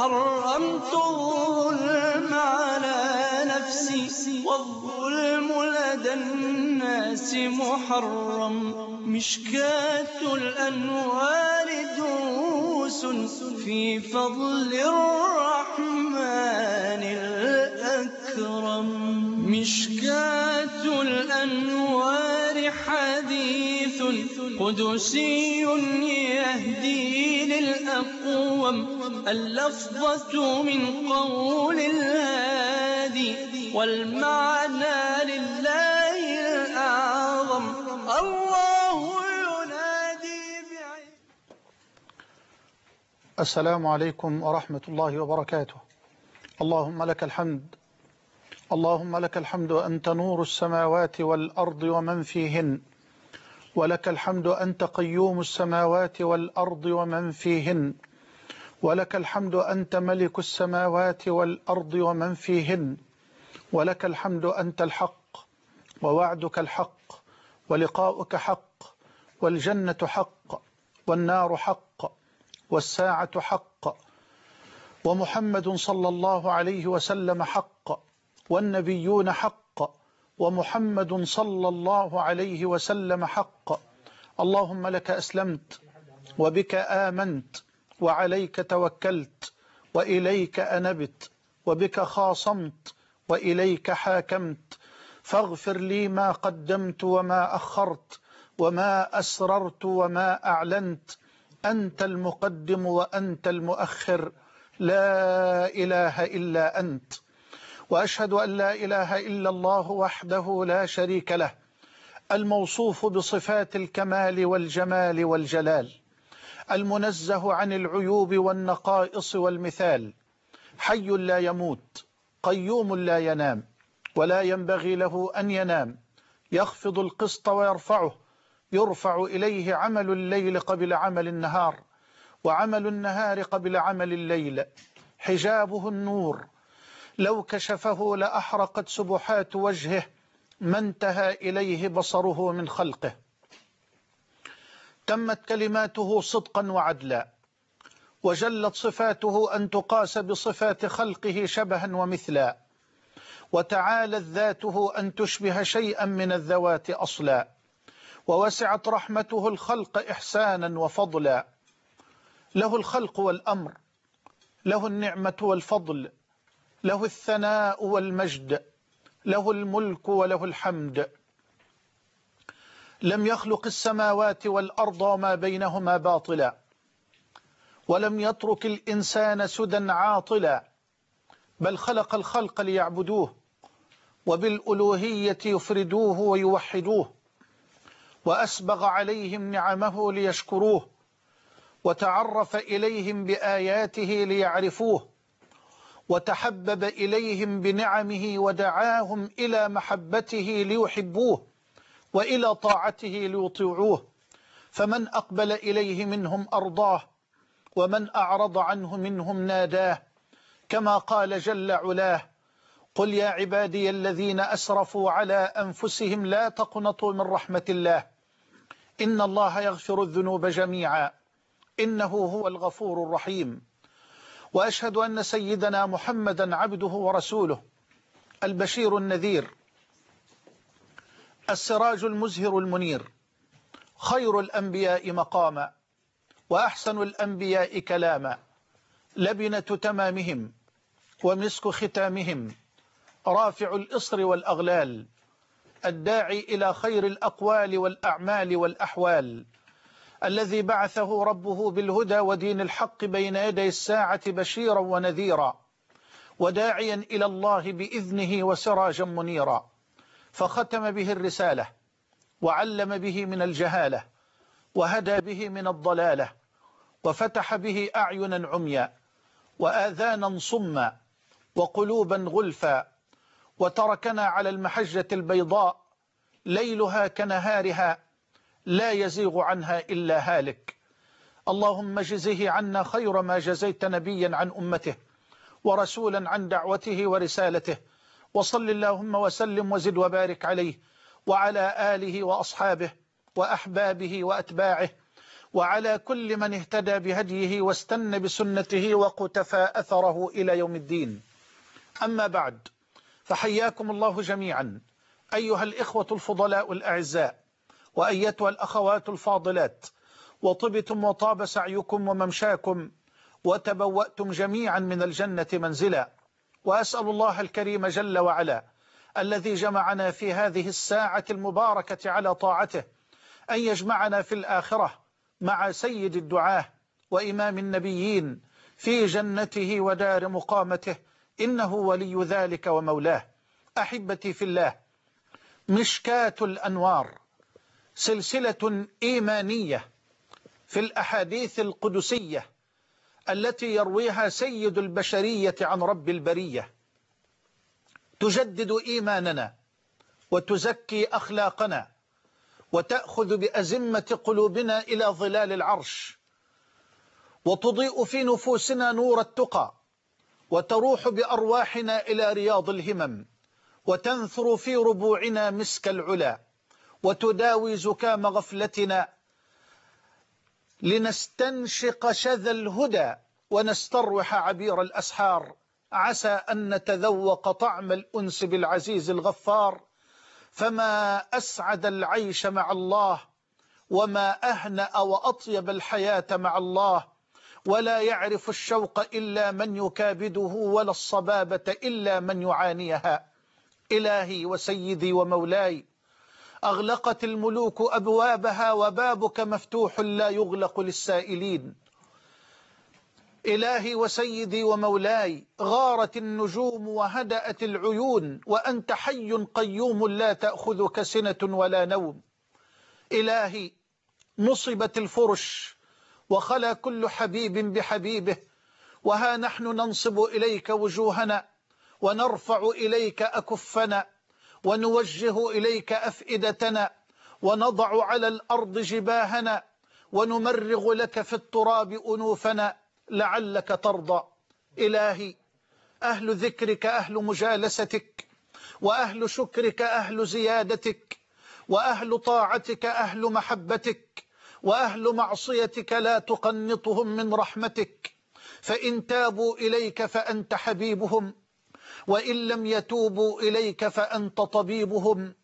حرمت الظلم على نفسي والظلم لدى الناس محرم مشكاة الأنوار دروس في فضل الرحمن الأكرم مشكاة الأنوار قدسي يهدي للأقوم اللفظة من قول الهادي والمعنى لله الأعظم الله ينادي السلام عليكم ورحمة الله وبركاته اللهم لك الحمد اللهم لك الحمد وأنت نور السماوات والأرض ومن فيهن ولك الحمد أنت قيوم السماوات والأرض ومن فيهن ولك الحمد أنت ملك السماوات والأرض ومن فيهن ولك الحمد أنت الحق ووعدك الحق ولقاؤك حق والجنة حق والنار حق والساعة حق ومحمد صلى الله عليه وسلم حق والنبيون حق ومحمد صلى الله عليه وسلم حق اللهم لك أسلمت وبك آمنت وعليك توكلت وإليك أنبت وبك خاصمت وإليك حاكمت فاغفر لي ما قدمت وما أخرت وما أسررت وما أعلنت أنت المقدم وأنت المؤخر لا إله إلا أنت وأشهد أن لا إله إلا الله وحده لا شريك له الموصوف بصفات الكمال والجمال والجلال المنزه عن العيوب والنقائص والمثال حي لا يموت قيوم لا ينام ولا ينبغي له أن ينام يخفض القسط ويرفعه يرفع إليه عمل الليل قبل عمل النهار وعمل النهار قبل عمل الليل حجابه النور لو كشفه لأحرقت سبحات وجهه ما انتهى إليه بصره من خلقه تمت كلماته صدقا وعدلا وجلت صفاته أن تقاس بصفات خلقه شبها ومثلا وتعالت ذاته أن تشبه شيئا من الذوات أصلا ووسعت رحمته الخلق إحسانا وفضلا له الخلق والأمر له النعمة والفضل له الثناء والمجد له الملك وله الحمد لم يخلق السماوات والأرض وما بينهما باطلا ولم يترك الإنسان سدى عاطلا بل خلق الخلق ليعبدوه وبالألوهية يفردوه ويوحدوه وأسبغ عليهم نعمه ليشكروه وتعرف إليهم بآياته ليعرفوه وتحبب إليهم بنعمه ودعاهم إلى محبته ليحبوه وإلى طاعته ليطيعوه فمن أقبل إليه منهم أرضاه ومن أعرض عنه منهم ناداه كما قال جل علاه قل يا عبادي الذين أسرفوا على أنفسهم لا تقنطوا من رحمة الله إن الله يغفر الذنوب جميعا إنه هو الغفور الرحيم وأشهد أن سيدنا محمدا عبده ورسوله البشير النذير السراج المزهر المنير خير الأنبياء مقاما وأحسن الأنبياء كلاما لبنة تمامهم ومسك ختامهم رافع الإصر والأغلال الداعي إلى خير الأقوال والأعمال والأحوال الذي بعثه ربه بالهدى ودين الحق بين يدي الساعة بشيرا ونذيرا وداعيا إلى الله بإذنه وسراجا منيرا فختم به الرسالة وعلم به من الجهالة وهدى به من الضلالة وفتح به أعينا عميا وآذانا صما وقلوبا غلفا وتركنا على المحجة البيضاء ليلها كنهارها لا يزيغ عنها إلا هالك اللهم جزه عنا خير ما جزيت نبيا عن أمته ورسولا عن دعوته ورسالته وصل اللهم وسلم وزد وبارك عليه وعلى آله وأصحابه وأحبابه وأتباعه وعلى كل من اهتدى بهديه واستنى بسنته وقتفى أثره إلى يوم الدين أما بعد فحياكم الله جميعا أيها الإخوة الفضلاء الأعزاء وأيتها الأخوات الفاضلات وطبتم وطاب سعيكم وممشاكم وتبوأتم جميعا من الجنة منزلا وأسأل الله الكريم جل وعلا الذي جمعنا في هذه الساعة المباركة على طاعته أن يجمعنا في الآخرة مع سيد الدعاه وإمام النبيين في جنته ودار مقامته إنه ولي ذلك ومولاه أحبتي في الله مشكاة الأنوار سلسلة إيمانية في الأحاديث القدسية التي يرويها سيد البشرية عن رب البرية تجدد إيماننا وتزكي أخلاقنا وتأخذ بأزمة قلوبنا إلى ظلال العرش وتضيء في نفوسنا نور التقى وتروح بأرواحنا إلى رياض الهمم وتنثر في ربوعنا مسك العلا وتداوي زكام غفلتنا لنستنشق شذ الهدى ونستروح عبير الأسحار عسى أن نتذوق طعم الأنس بالعزيز الغفار فما أسعد العيش مع الله وما أهنأ وأطيب الحياة مع الله ولا يعرف الشوق إلا من يكابده ولا الصبابة إلا من يعانيها إلهي وسيدي ومولاي أغلقت الملوك أبوابها وبابك مفتوح لا يغلق للسائلين إلهي وسيدي ومولاي غارت النجوم وهدأت العيون وأنت حي قيوم لا تأخذك سنة ولا نوم إلهي نصبت الفرش وخلا كل حبيب بحبيبه وها نحن ننصب إليك وجوهنا ونرفع إليك أكفنا ونوجه إليك أفئدتنا ونضع على الأرض جباهنا ونمرغ لك في التراب أنوفنا لعلك ترضى إلهي أهل ذكرك أهل مجالستك وأهل شكرك أهل زيادتك وأهل طاعتك أهل محبتك وأهل معصيتك لا تقنطهم من رحمتك فإن تابوا إليك فأنت حبيبهم وإن لم يتوبوا إليك فأنت طبيبهم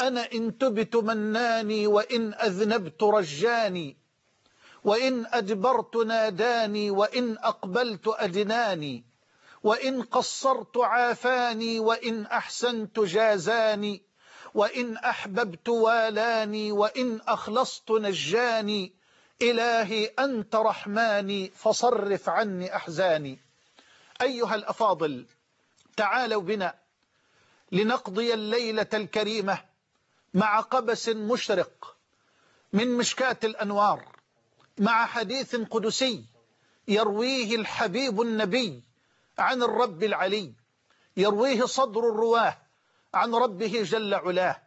أنا إن تبت مناني وإن أذنبت رجاني وإن أدبرت ناداني وإن أقبلت أدناني وإن قصرت عافاني وإن أحسنت جازاني وإن أحببت والاني وإن أخلصت نجاني إلهي أنت رحماني فصرف عني أحزاني أيها الأفاضل تعالوا بنا لنقضي الليلة الكريمة مع قبس مشرق من مشكاة الأنوار مع حديث قدسي يرويه الحبيب النبي عن الرب العلي يرويه صدر الرواه عن ربه جل علاه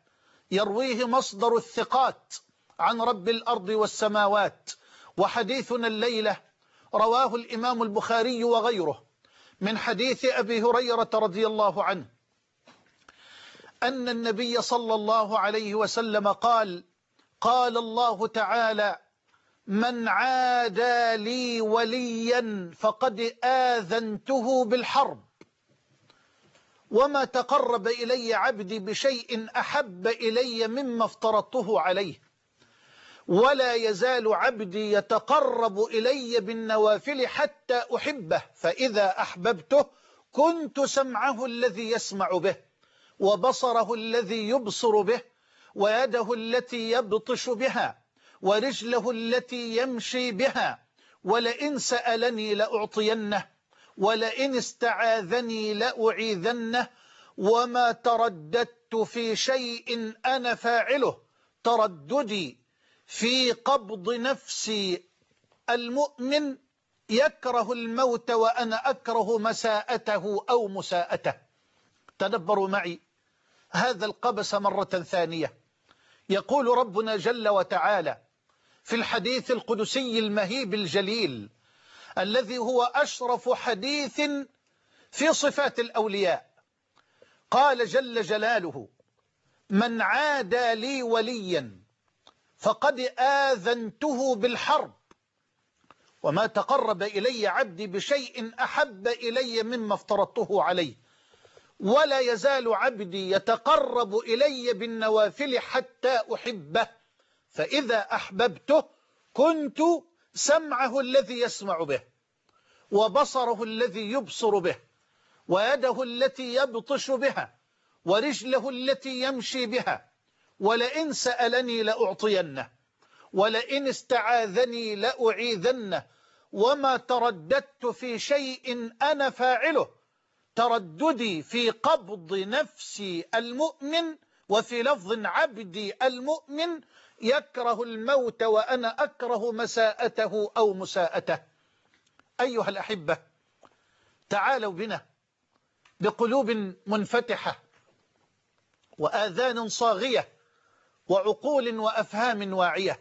يرويه مصدر الثقات عن رب الأرض والسماوات وحديثنا الليلة رواه الإمام البخاري وغيره من حديث أبي هريرة رضي الله عنه أن النبي صلى الله عليه وسلم قال قال الله تعالى من عادى لي وليا فقد آذنته بالحرب وما تقرب إلي عبدي بشيء أحب إلي مما افترضته عليه ولا يزال عبدي يتقرب إلي بالنوافل حتى أحبه فإذا أحببته كنت سمعه الذي يسمع به وبصره الذي يبصر به ويده التي يبطش بها ورجله التي يمشي بها ولئن سألني لأعطينه ولئن استعاذني لأعيذنه وما ترددت في شيء أنا فاعله ترددي في قبض نفسي المؤمن يكره الموت وأنا أكره مساءته أو مساءته تدبروا معي هذا القبس مرة ثانية يقول ربنا جل وتعالى في الحديث القدسي المهيب الجليل الذي هو أشرف حديث في صفات الأولياء قال جل جلاله من عادى لي وليا فقد آذنته بالحرب وما تقرب إلي عبدي بشيء أحب إلي مما افترضته عليه ولا يزال عبدي يتقرب إلي بالنوافل حتى أحبه فإذا أحببته كنت سمعه الذي يسمع به وبصره الذي يبصر به ويده التي يبطش بها ورجله التي يمشي بها ولئن سألني لأعطينه ولئن استعاذني لأعيذنه وما ترددت في شيء أنا فاعله ترددي في قبض نفسي المؤمن وفي لفظ عبدي المؤمن يكره الموت وأنا أكره مساءته أو مساءته أيها الأحبة تعالوا بنا بقلوب منفتحة وآذان صاغية وعقول وأفهام واعية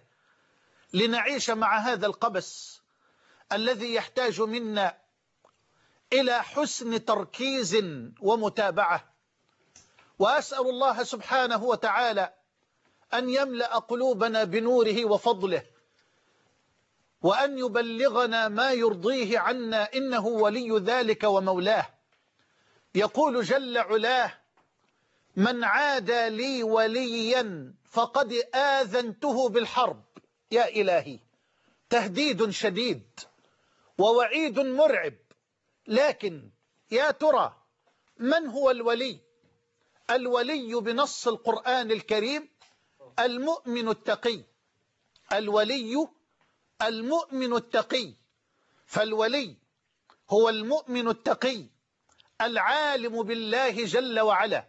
لنعيش مع هذا القبس الذي يحتاج منا إلى حسن تركيز ومتابعة وأسأل الله سبحانه وتعالى أن يملأ قلوبنا بنوره وفضله وأن يبلغنا ما يرضيه عنا إنه ولي ذلك ومولاه يقول جل علاه من عادى لي وليا فقد آذنته بالحرب يا إلهي تهديد شديد ووعيد مرعب لكن يا ترى من هو الولي الولي بنص القرآن الكريم المؤمن التقي الولي المؤمن التقي فالولي هو المؤمن التقي العالم بالله جل وعلا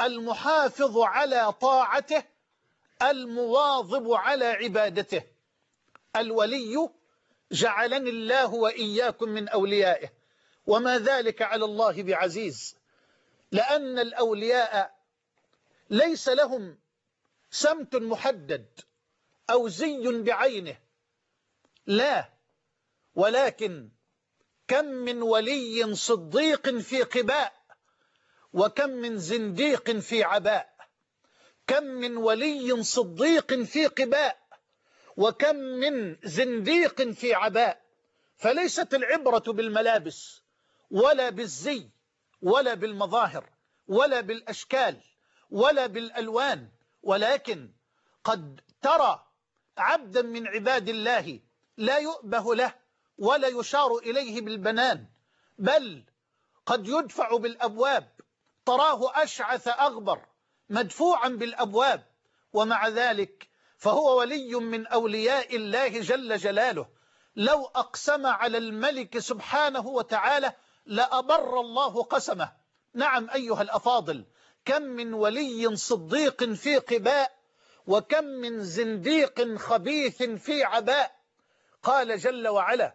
المحافظ على طاعته المواظب على عبادته الولي جعلني الله وإياكم من أوليائه وما ذلك على الله بعزيز لأن الأولياء ليس لهم سمت محدد أو زي بعينه لا ولكن كم من ولي صديق في قباء وكم من زنديق في عباء كم من ولي صديق في قباء وكم من زنديق في عباء فليست العبرة بالملابس ولا بالزي ولا بالمظاهر ولا بالأشكال ولا بالألوان ولكن قد ترى عبدا من عباد الله لا يؤبه له ولا يشار إليه بالبنان بل قد يدفع بالأبواب تراه أشعث أغبر مدفوعا بالأبواب ومع ذلك فهو ولي من أولياء الله جل جلاله لو أقسم على الملك سبحانه وتعالى لأبر الله قسمه نعم أيها الأفاضل كم من ولي صديق في قباء وكم من زنديق خبيث في عباء قال جل وعلا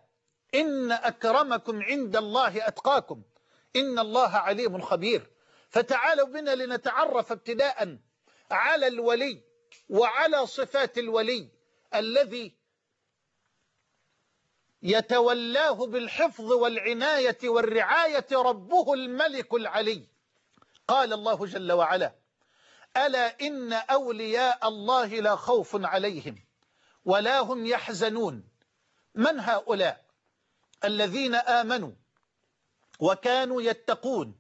إن أكرمكم عند الله أتقاكم إن الله عليم خبير فتعالوا بنا لنتعرف ابتداء على الولي وعلى صفات الولي الذي يتولاه بالحفظ والعناية والرعاية ربه الملك العلي قال الله جل وعلا ألا إن أولياء الله لا خوف عليهم ولا هم يحزنون من هؤلاء الذين آمنوا وكانوا يتقون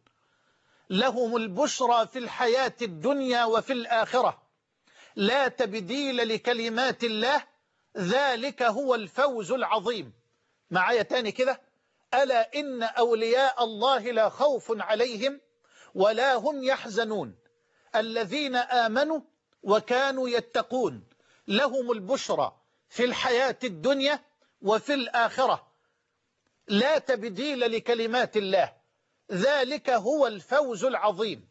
لهم البشرى في الحياة الدنيا وفي الآخرة لا تبديل لكلمات الله ذلك هو الفوز العظيم معايا تاني كده ألا إن أولياء الله لا خوف عليهم ولا هم يحزنون الذين آمنوا وكانوا يتقون لهم البشرى في الحياة الدنيا وفي الآخرة لا تبديل لكلمات الله ذلك هو الفوز العظيم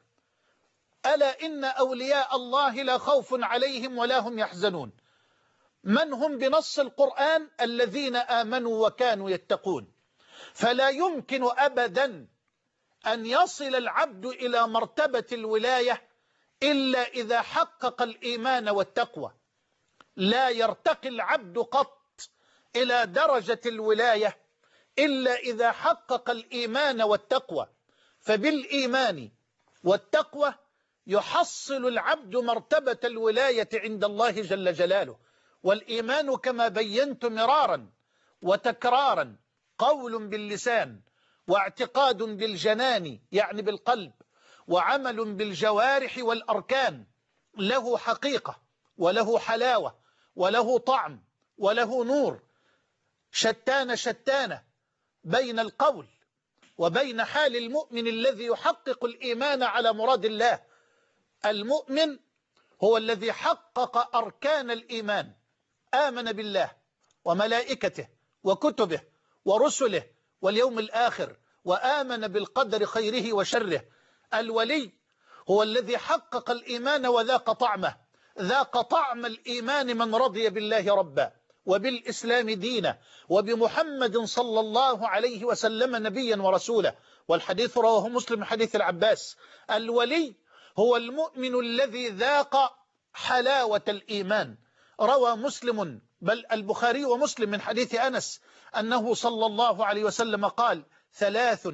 ألا إن أولياء الله لا خوف عليهم ولا هم يحزنون من هم بنص القرآن الذين آمنوا وكانوا يتقون فلا يمكن أبدا أن يصل العبد إلى مرتبة الولاية إلا إذا حقق الإيمان والتقوى لا يرتقي العبد قط إلى درجة الولاية إلا إذا حقق الإيمان والتقوى فبالإيمان والتقوى يحصل العبد مرتبة الولاية عند الله جل جلاله والإيمان كما بينت مرارا وتكرارا قول باللسان واعتقاد بالجنان يعني بالقلب وعمل بالجوارح والأركان له حقيقة وله حلاوة وله طعم وله نور شتان شتانة بين القول وبين حال المؤمن الذي يحقق الإيمان على مراد الله المؤمن هو الذي حقق أركان الإيمان آمن بالله وملائكته وكتبه ورسله واليوم الآخر وآمن بالقدر خيره وشره الولي هو الذي حقق الإيمان وذاق طعمه ذاق طعم الإيمان من رضي بالله ربا وبالإسلام دينا وبمحمد صلى الله عليه وسلم نبيا ورسولا والحديث رواه مسلم حديث العباس الولي هو المؤمن الذي ذاق حلاوة الإيمان روى مسلم بل البخاري ومسلم من حديث أنس أنه صلى الله عليه وسلم قال ثلاث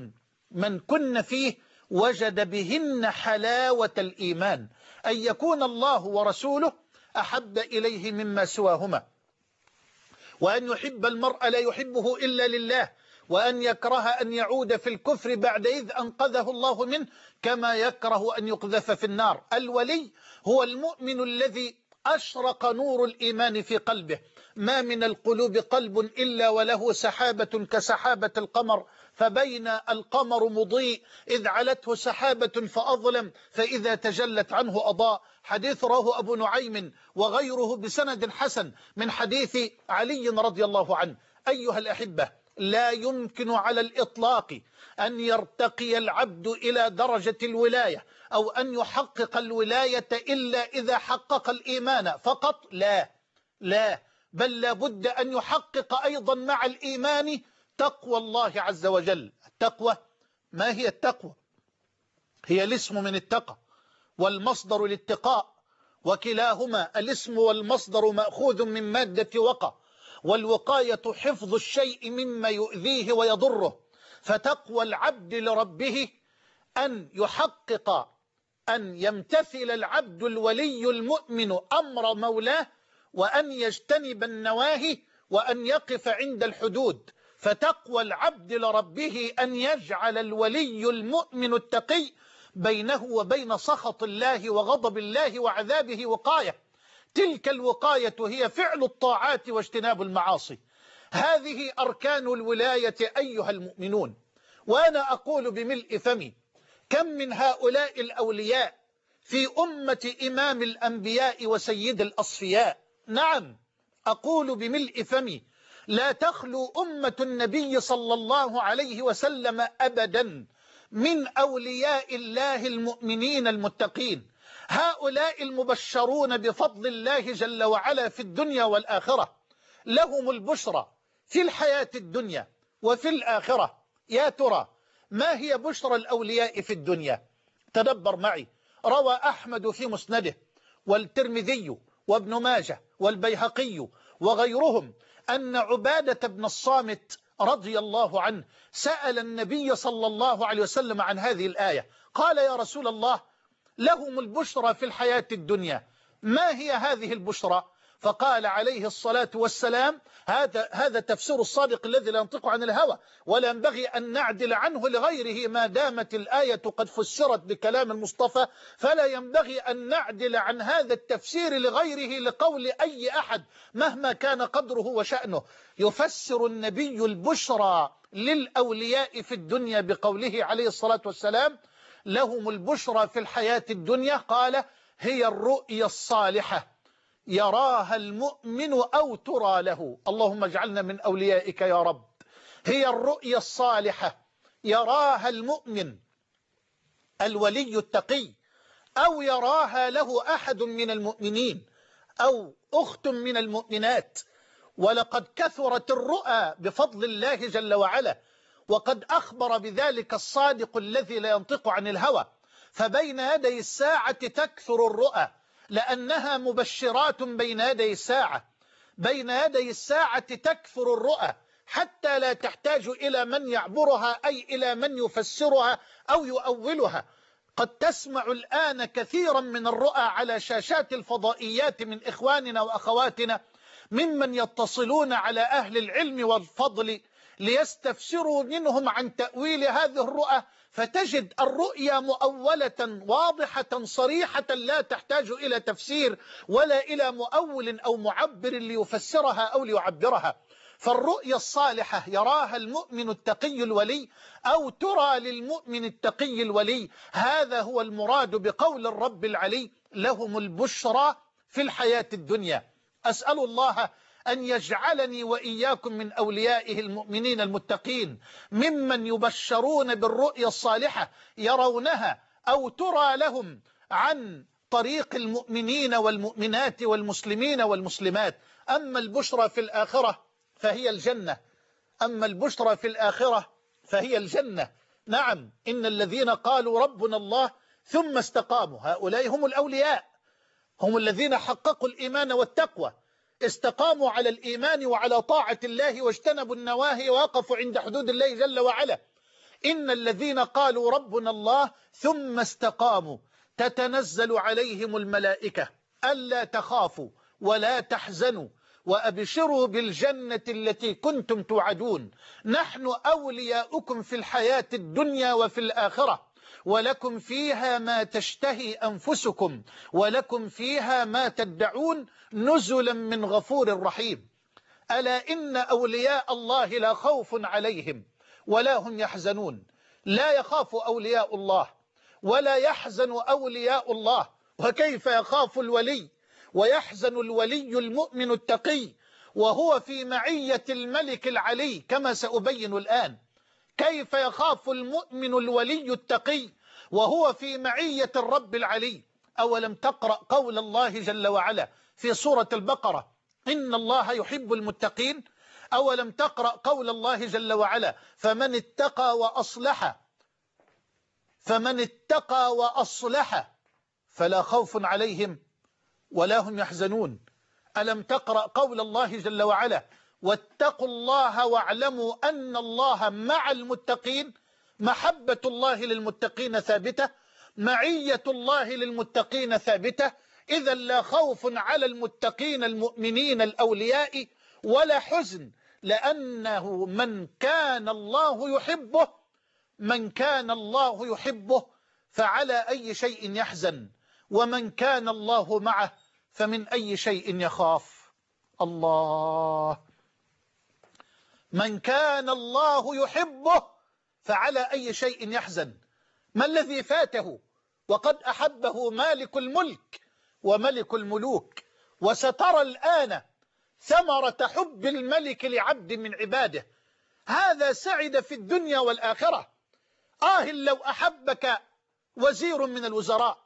من كن فيه وجد بهن حلاوة الإيمان أن يكون الله ورسوله أحب إليه مما سواهما وأن يحب المرء لا يحبه إلا لله وأن يكره أن يعود في الكفر بعد إذ أنقذه الله منه كما يكره أن يقذف في النار الولي هو المؤمن الذي أشرق نور الإيمان في قلبه ما من القلوب قلب إلا وله سحابة كسحابة القمر فبين القمر مضيء إذ علته سحابة فأظلم فإذا تجلت عنه أضاء حديث رواه أبو نعيم وغيره بسند حسن من حديث علي رضي الله عنه أيها الأحبة لا يمكن على الإطلاق أن يرتقي العبد إلى درجة الولاية أو أن يحقق الولاية إلا إذا حقق الإيمان فقط لا لا بل لابد أن يحقق أيضا مع الإيمان تقوى الله عز وجل التقوى ما هي التقوى هي الاسم من التقى والمصدر الاتقاء وكلاهما الاسم والمصدر مأخوذ من مادة وقى والوقاية حفظ الشيء مما يؤذيه ويضره فتقوى العبد لربه أن يحقق أن يمتثل العبد الولي المؤمن أمر مولاه وأن يجتنب النواهي وأن يقف عند الحدود فتقوى العبد لربه أن يجعل الولي المؤمن التقي بينه وبين سخط الله وغضب الله وعذابه وقاية تلك الوقاية هي فعل الطاعات واجتناب المعاصي هذه أركان الولاية أيها المؤمنون وأنا أقول بملء فمي كم من هؤلاء الأولياء في أمة إمام الأنبياء وسيد الأصفياء نعم أقول بملء فمي لا تخلو أمة النبي صلى الله عليه وسلم أبدا من أولياء الله المؤمنين المتقين هؤلاء المبشرون بفضل الله جل وعلا في الدنيا والآخرة لهم البشرى في الحياة الدنيا وفي الآخرة يا ترى ما هي بشرى الأولياء في الدنيا تدبر معي روى أحمد في مسنده والترمذي وابن ماجه والبيهقي وغيرهم أن عبادة بن الصامت رضي الله عنه سأل النبي صلى الله عليه وسلم عن هذه الآية قال يا رسول الله لهم البشرى في الحياة الدنيا ما هي هذه البشرى فقال عليه الصلاة والسلام هذا هذا تفسير الصادق الذي لا ينطق عن الهوى ولا ينبغي أن نعدل عنه لغيره ما دامت الآية قد فسرت بكلام المصطفى فلا ينبغي أن نعدل عن هذا التفسير لغيره لقول أي أحد مهما كان قدره وشأنه يفسر النبي البشرى للأولياء في الدنيا بقوله عليه الصلاة والسلام لهم البشرى في الحياة الدنيا قال هي الرؤيا الصالحة يراها المؤمن أو ترى له اللهم اجعلنا من أوليائك يا رب هي الرؤيا الصالحة يراها المؤمن الولي التقي أو يراها له أحد من المؤمنين أو أخت من المؤمنات ولقد كثرت الرؤى بفضل الله جل وعلا وقد أخبر بذلك الصادق الذي لا ينطق عن الهوى فبين يدي الساعة تكثر الرؤى لأنها مبشرات بين يدي الساعة بين يدي الساعة تكثر الرؤى حتى لا تحتاج إلى من يعبرها أي إلى من يفسرها أو يؤولها قد تسمع الآن كثيرا من الرؤى على شاشات الفضائيات من إخواننا وأخواتنا ممن يتصلون على أهل العلم والفضل ليستفسروا منهم عن تأويل هذه الرؤى فتجد الرؤيا مؤولة واضحة صريحة لا تحتاج إلى تفسير ولا إلى مؤول أو معبر ليفسرها أو ليعبرها فالرؤيا الصالحة يراها المؤمن التقي الولي أو ترى للمؤمن التقي الولي هذا هو المراد بقول الرب العلي لهم البشرى في الحياة الدنيا أسأل الله أن يجعلني وإياكم من أوليائه المؤمنين المتقين ممن يبشرون بالرؤيا الصالحة يرونها أو ترى لهم عن طريق المؤمنين والمؤمنات والمسلمين والمسلمات أما البشرى في الآخرة فهي الجنة أما البشرى في الآخرة فهي الجنة نعم إن الذين قالوا ربنا الله ثم استقاموا هؤلاء هم الأولياء هم الذين حققوا الإيمان والتقوى استقاموا على الإيمان وعلى طاعة الله واجتنبوا النواهي ووقفوا عند حدود الله جل وعلا إن الذين قالوا ربنا الله ثم استقاموا تتنزل عليهم الملائكة ألا تخافوا ولا تحزنوا وأبشروا بالجنة التي كنتم توعدون نحن أولياؤكم في الحياة الدنيا وفي الآخرة ولكم فيها ما تشتهي أنفسكم ولكم فيها ما تدعون نزلا من غفور رحيم ألا إن أولياء الله لا خوف عليهم ولا هم يحزنون لا يخاف أولياء الله ولا يحزن أولياء الله وكيف يخاف الولي ويحزن الولي المؤمن التقي وهو في معية الملك العلي كما سأبين الآن كيف يخاف المؤمن الولي التقي وهو في معية الرب العلي أولم تقرأ قول الله جل وعلا في سورة البقرة إن الله يحب المتقين أولم تقرأ قول الله جل وعلا فمن اتقى وأصلح فمن اتقى وأصلح فلا خوف عليهم ولا هم يحزنون ألم تقرأ قول الله جل وعلا واتقوا الله واعلموا أن الله مع المتقين محبة الله للمتقين ثابتة معية الله للمتقين ثابتة إذا لا خوف على المتقين المؤمنين الأولياء ولا حزن لأنه من كان الله يحبه من كان الله يحبه فعلى أي شيء يحزن ومن كان الله معه فمن أي شيء يخاف الله من كان الله يحبه فعلى أي شيء يحزن ما الذي فاته وقد أحبه مالك الملك وملك الملوك وسترى الآن ثمرة حب الملك لعبد من عباده هذا سعد في الدنيا والآخرة آه لو أحبك وزير من الوزراء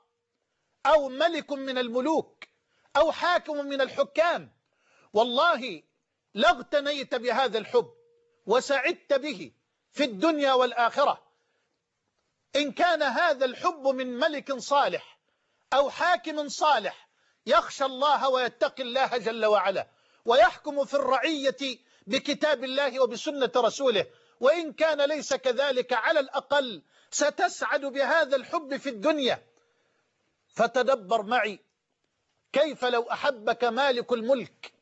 أو ملك من الملوك أو حاكم من الحكام والله لاغتنيت بهذا الحب وسعدت به في الدنيا والآخرة إن كان هذا الحب من ملك صالح أو حاكم صالح يخشى الله ويتقي الله جل وعلا ويحكم في الرعية بكتاب الله وبسنة رسوله وإن كان ليس كذلك على الأقل ستسعد بهذا الحب في الدنيا فتدبر معي كيف لو أحبك مالك الملك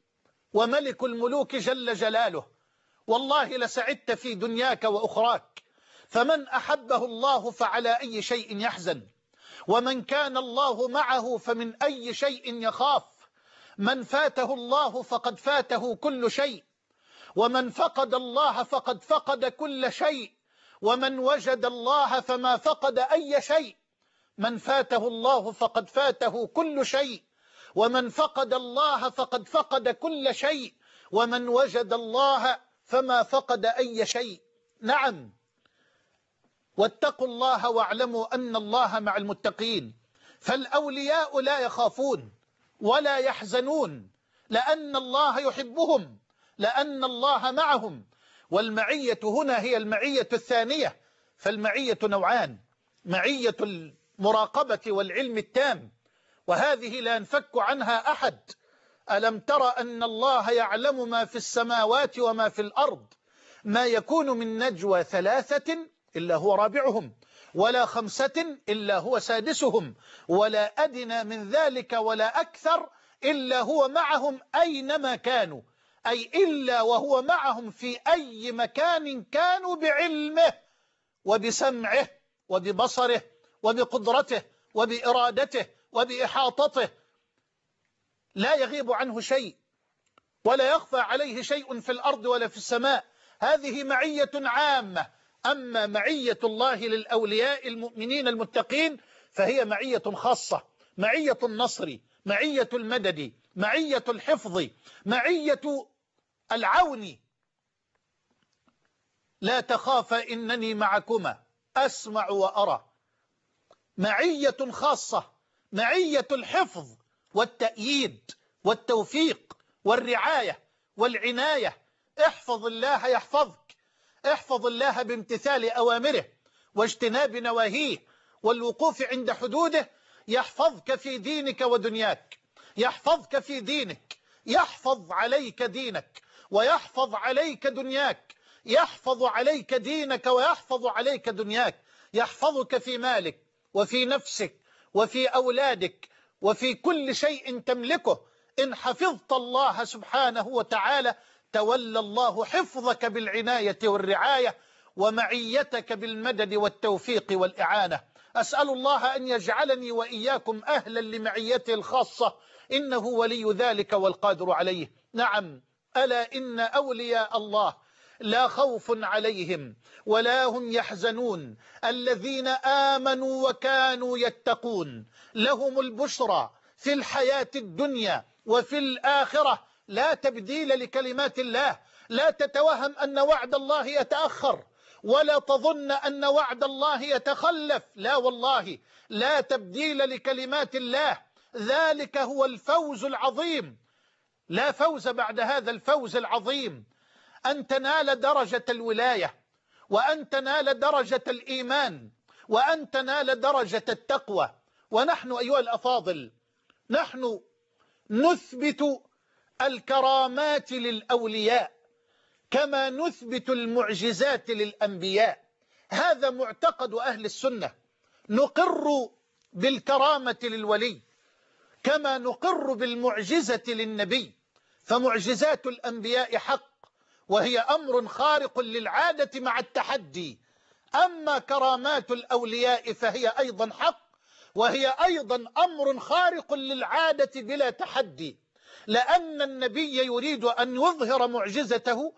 وملك الملوك جل جلاله والله لسعدت في دنياك وأخراك فمن أحبه الله فعلى أي شيء يحزن ومن كان الله معه فمن أي شيء يخاف من فاته الله فقد فاته كل شيء ومن فقد الله فقد فقد كل شيء ومن وجد الله فما فقد أي شيء من فاته الله فقد فاته كل شيء ومن فقد الله فقد فقد كل شيء ومن وجد الله فما فقد أي شيء نعم واتقوا الله واعلموا أن الله مع المتقين فالأولياء لا يخافون ولا يحزنون لأن الله يحبهم لأن الله معهم والمعية هنا هي المعية الثانية فالمعية نوعان معية المراقبة والعلم التام وهذه لا ينفك عنها أحد ألم تر أن الله يعلم ما في السماوات وما في الأرض ما يكون من نجوى ثلاثة إلا هو رابعهم ولا خمسة إلا هو سادسهم ولا أدنى من ذلك ولا أكثر إلا هو معهم أينما كانوا أي إلا وهو معهم في أي مكان كانوا بعلمه وبسمعه وببصره وبقدرته وبإرادته وبإحاطته لا يغيب عنه شيء ولا يخفى عليه شيء في الأرض ولا في السماء هذه معية عامة أما معية الله للأولياء المؤمنين المتقين فهي معية خاصة معية النصر معية المدد معية الحفظ معية العون لا تخاف إنني معكما أسمع وأرى معية خاصة معية الحفظ والتأييد والتوفيق والرعاية والعناية احفظ الله يحفظك احفظ الله بامتثال أوامره واجتناب نواهيه والوقوف عند حدوده يحفظك في دينك ودنياك يحفظك في دينك يحفظ عليك دينك ويحفظ عليك دنياك يحفظ عليك دينك ويحفظ عليك دنياك يحفظك في مالك وفي نفسك وفي أولادك وفي كل شيء تملكه إن حفظت الله سبحانه وتعالى تولى الله حفظك بالعناية والرعاية ومعيتك بالمدد والتوفيق والإعانة أسأل الله أن يجعلني وإياكم أهلا لمعيته الخاصة إنه ولي ذلك والقادر عليه نعم ألا إن أولياء الله لا خوف عليهم ولا هم يحزنون الذين آمنوا وكانوا يتقون لهم البشرى في الحياة الدنيا وفي الآخرة لا تبديل لكلمات الله لا تتوهم أن وعد الله يتأخر ولا تظن أن وعد الله يتخلف لا والله لا تبديل لكلمات الله ذلك هو الفوز العظيم لا فوز بعد هذا الفوز العظيم أن تنال درجة الولاية وأن تنال درجة الإيمان وأن تنال درجة التقوى ونحن أيها الأفاضل نحن نثبت الكرامات للأولياء كما نثبت المعجزات للأنبياء هذا معتقد أهل السنة نقر بالكرامة للولي كما نقر بالمعجزة للنبي فمعجزات الأنبياء حق وهي أمر خارق للعادة مع التحدي أما كرامات الأولياء فهي أيضا حق وهي أيضا أمر خارق للعادة بلا تحدي لأن النبي يريد أن يظهر معجزته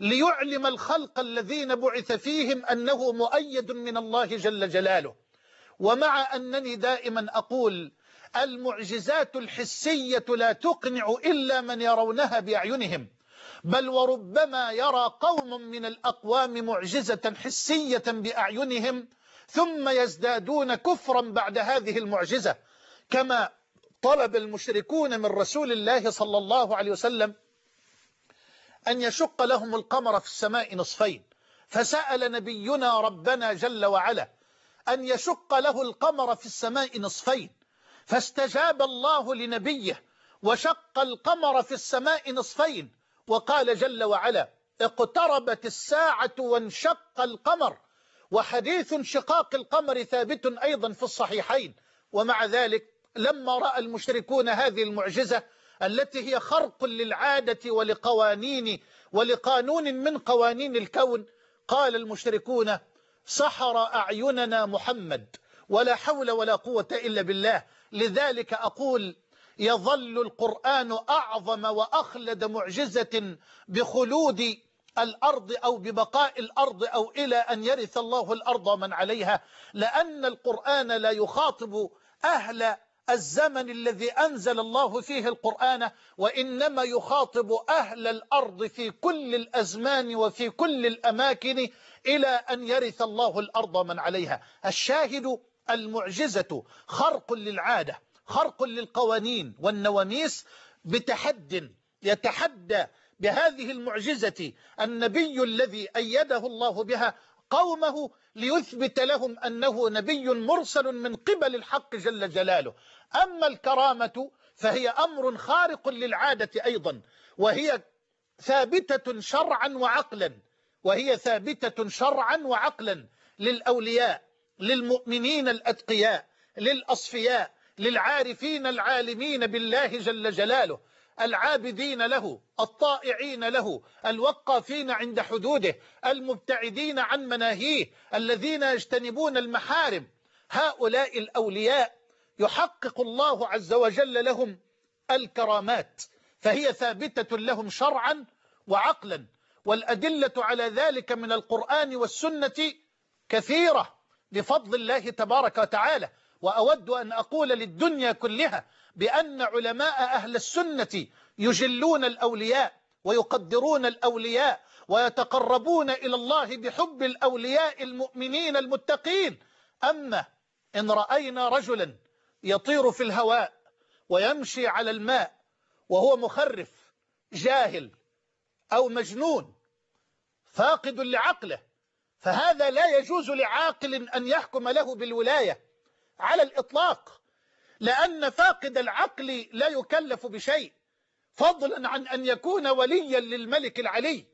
ليعلم الخلق الذين بعث فيهم أنه مؤيد من الله جل جلاله ومع أنني دائما أقول المعجزات الحسية لا تقنع إلا من يرونها بأعينهم بل وربما يرى قوم من الأقوام معجزة حسية بأعينهم ثم يزدادون كفرا بعد هذه المعجزة كما طلب المشركون من رسول الله صلى الله عليه وسلم أن يشق لهم القمر في السماء نصفين فسأل نبينا ربنا جل وعلا أن يشق له القمر في السماء نصفين فاستجاب الله لنبيه وشق القمر في السماء نصفين وقال جل وعلا اقتربت الساعة وانشق القمر وحديث انشقاق القمر ثابت أيضا في الصحيحين ومع ذلك لما رأى المشركون هذه المعجزة التي هي خرق للعادة ولقوانين ولقانون من قوانين الكون قال المشركون سحر أعيننا محمد ولا حول ولا قوة إلا بالله لذلك أقول يظل القرآن أعظم وأخلد معجزة بخلود الأرض أو ببقاء الأرض أو إلى أن يرث الله الأرض ومن عليها لأن القرآن لا يخاطب أهل الزمن الذي أنزل الله فيه القرآن وإنما يخاطب أهل الأرض في كل الأزمان وفي كل الأماكن إلى أن يرث الله الأرض من عليها الشاهد المعجزة خرق للعادة خرق للقوانين والنواميس بتحد يتحدى بهذه المعجزة النبي الذي أيده الله بها قومه ليثبت لهم أنه نبي مرسل من قبل الحق جل جلاله أما الكرامة فهي أمر خارق للعادة أيضا وهي ثابتة شرعا وعقلا وهي ثابتة شرعا وعقلا للأولياء للمؤمنين الأتقياء للأصفياء للعارفين العالمين بالله جل جلاله العابدين له الطائعين له الوقافين عند حدوده المبتعدين عن مناهيه الذين يجتنبون المحارم هؤلاء الأولياء يحقق الله عز وجل لهم الكرامات فهي ثابتة لهم شرعا وعقلا والأدلة على ذلك من القرآن والسنة كثيرة بفضل الله تبارك وتعالى وأود أن أقول للدنيا كلها بأن علماء أهل السنة يجلون الأولياء ويقدرون الأولياء ويتقربون إلى الله بحب الأولياء المؤمنين المتقين أما إن رأينا رجلا يطير في الهواء ويمشي على الماء وهو مخرف جاهل أو مجنون فاقد لعقله فهذا لا يجوز لعاقل أن يحكم له بالولاية على الإطلاق لأن فاقد العقل لا يكلف بشيء فضلا عن أن يكون وليا للملك العلي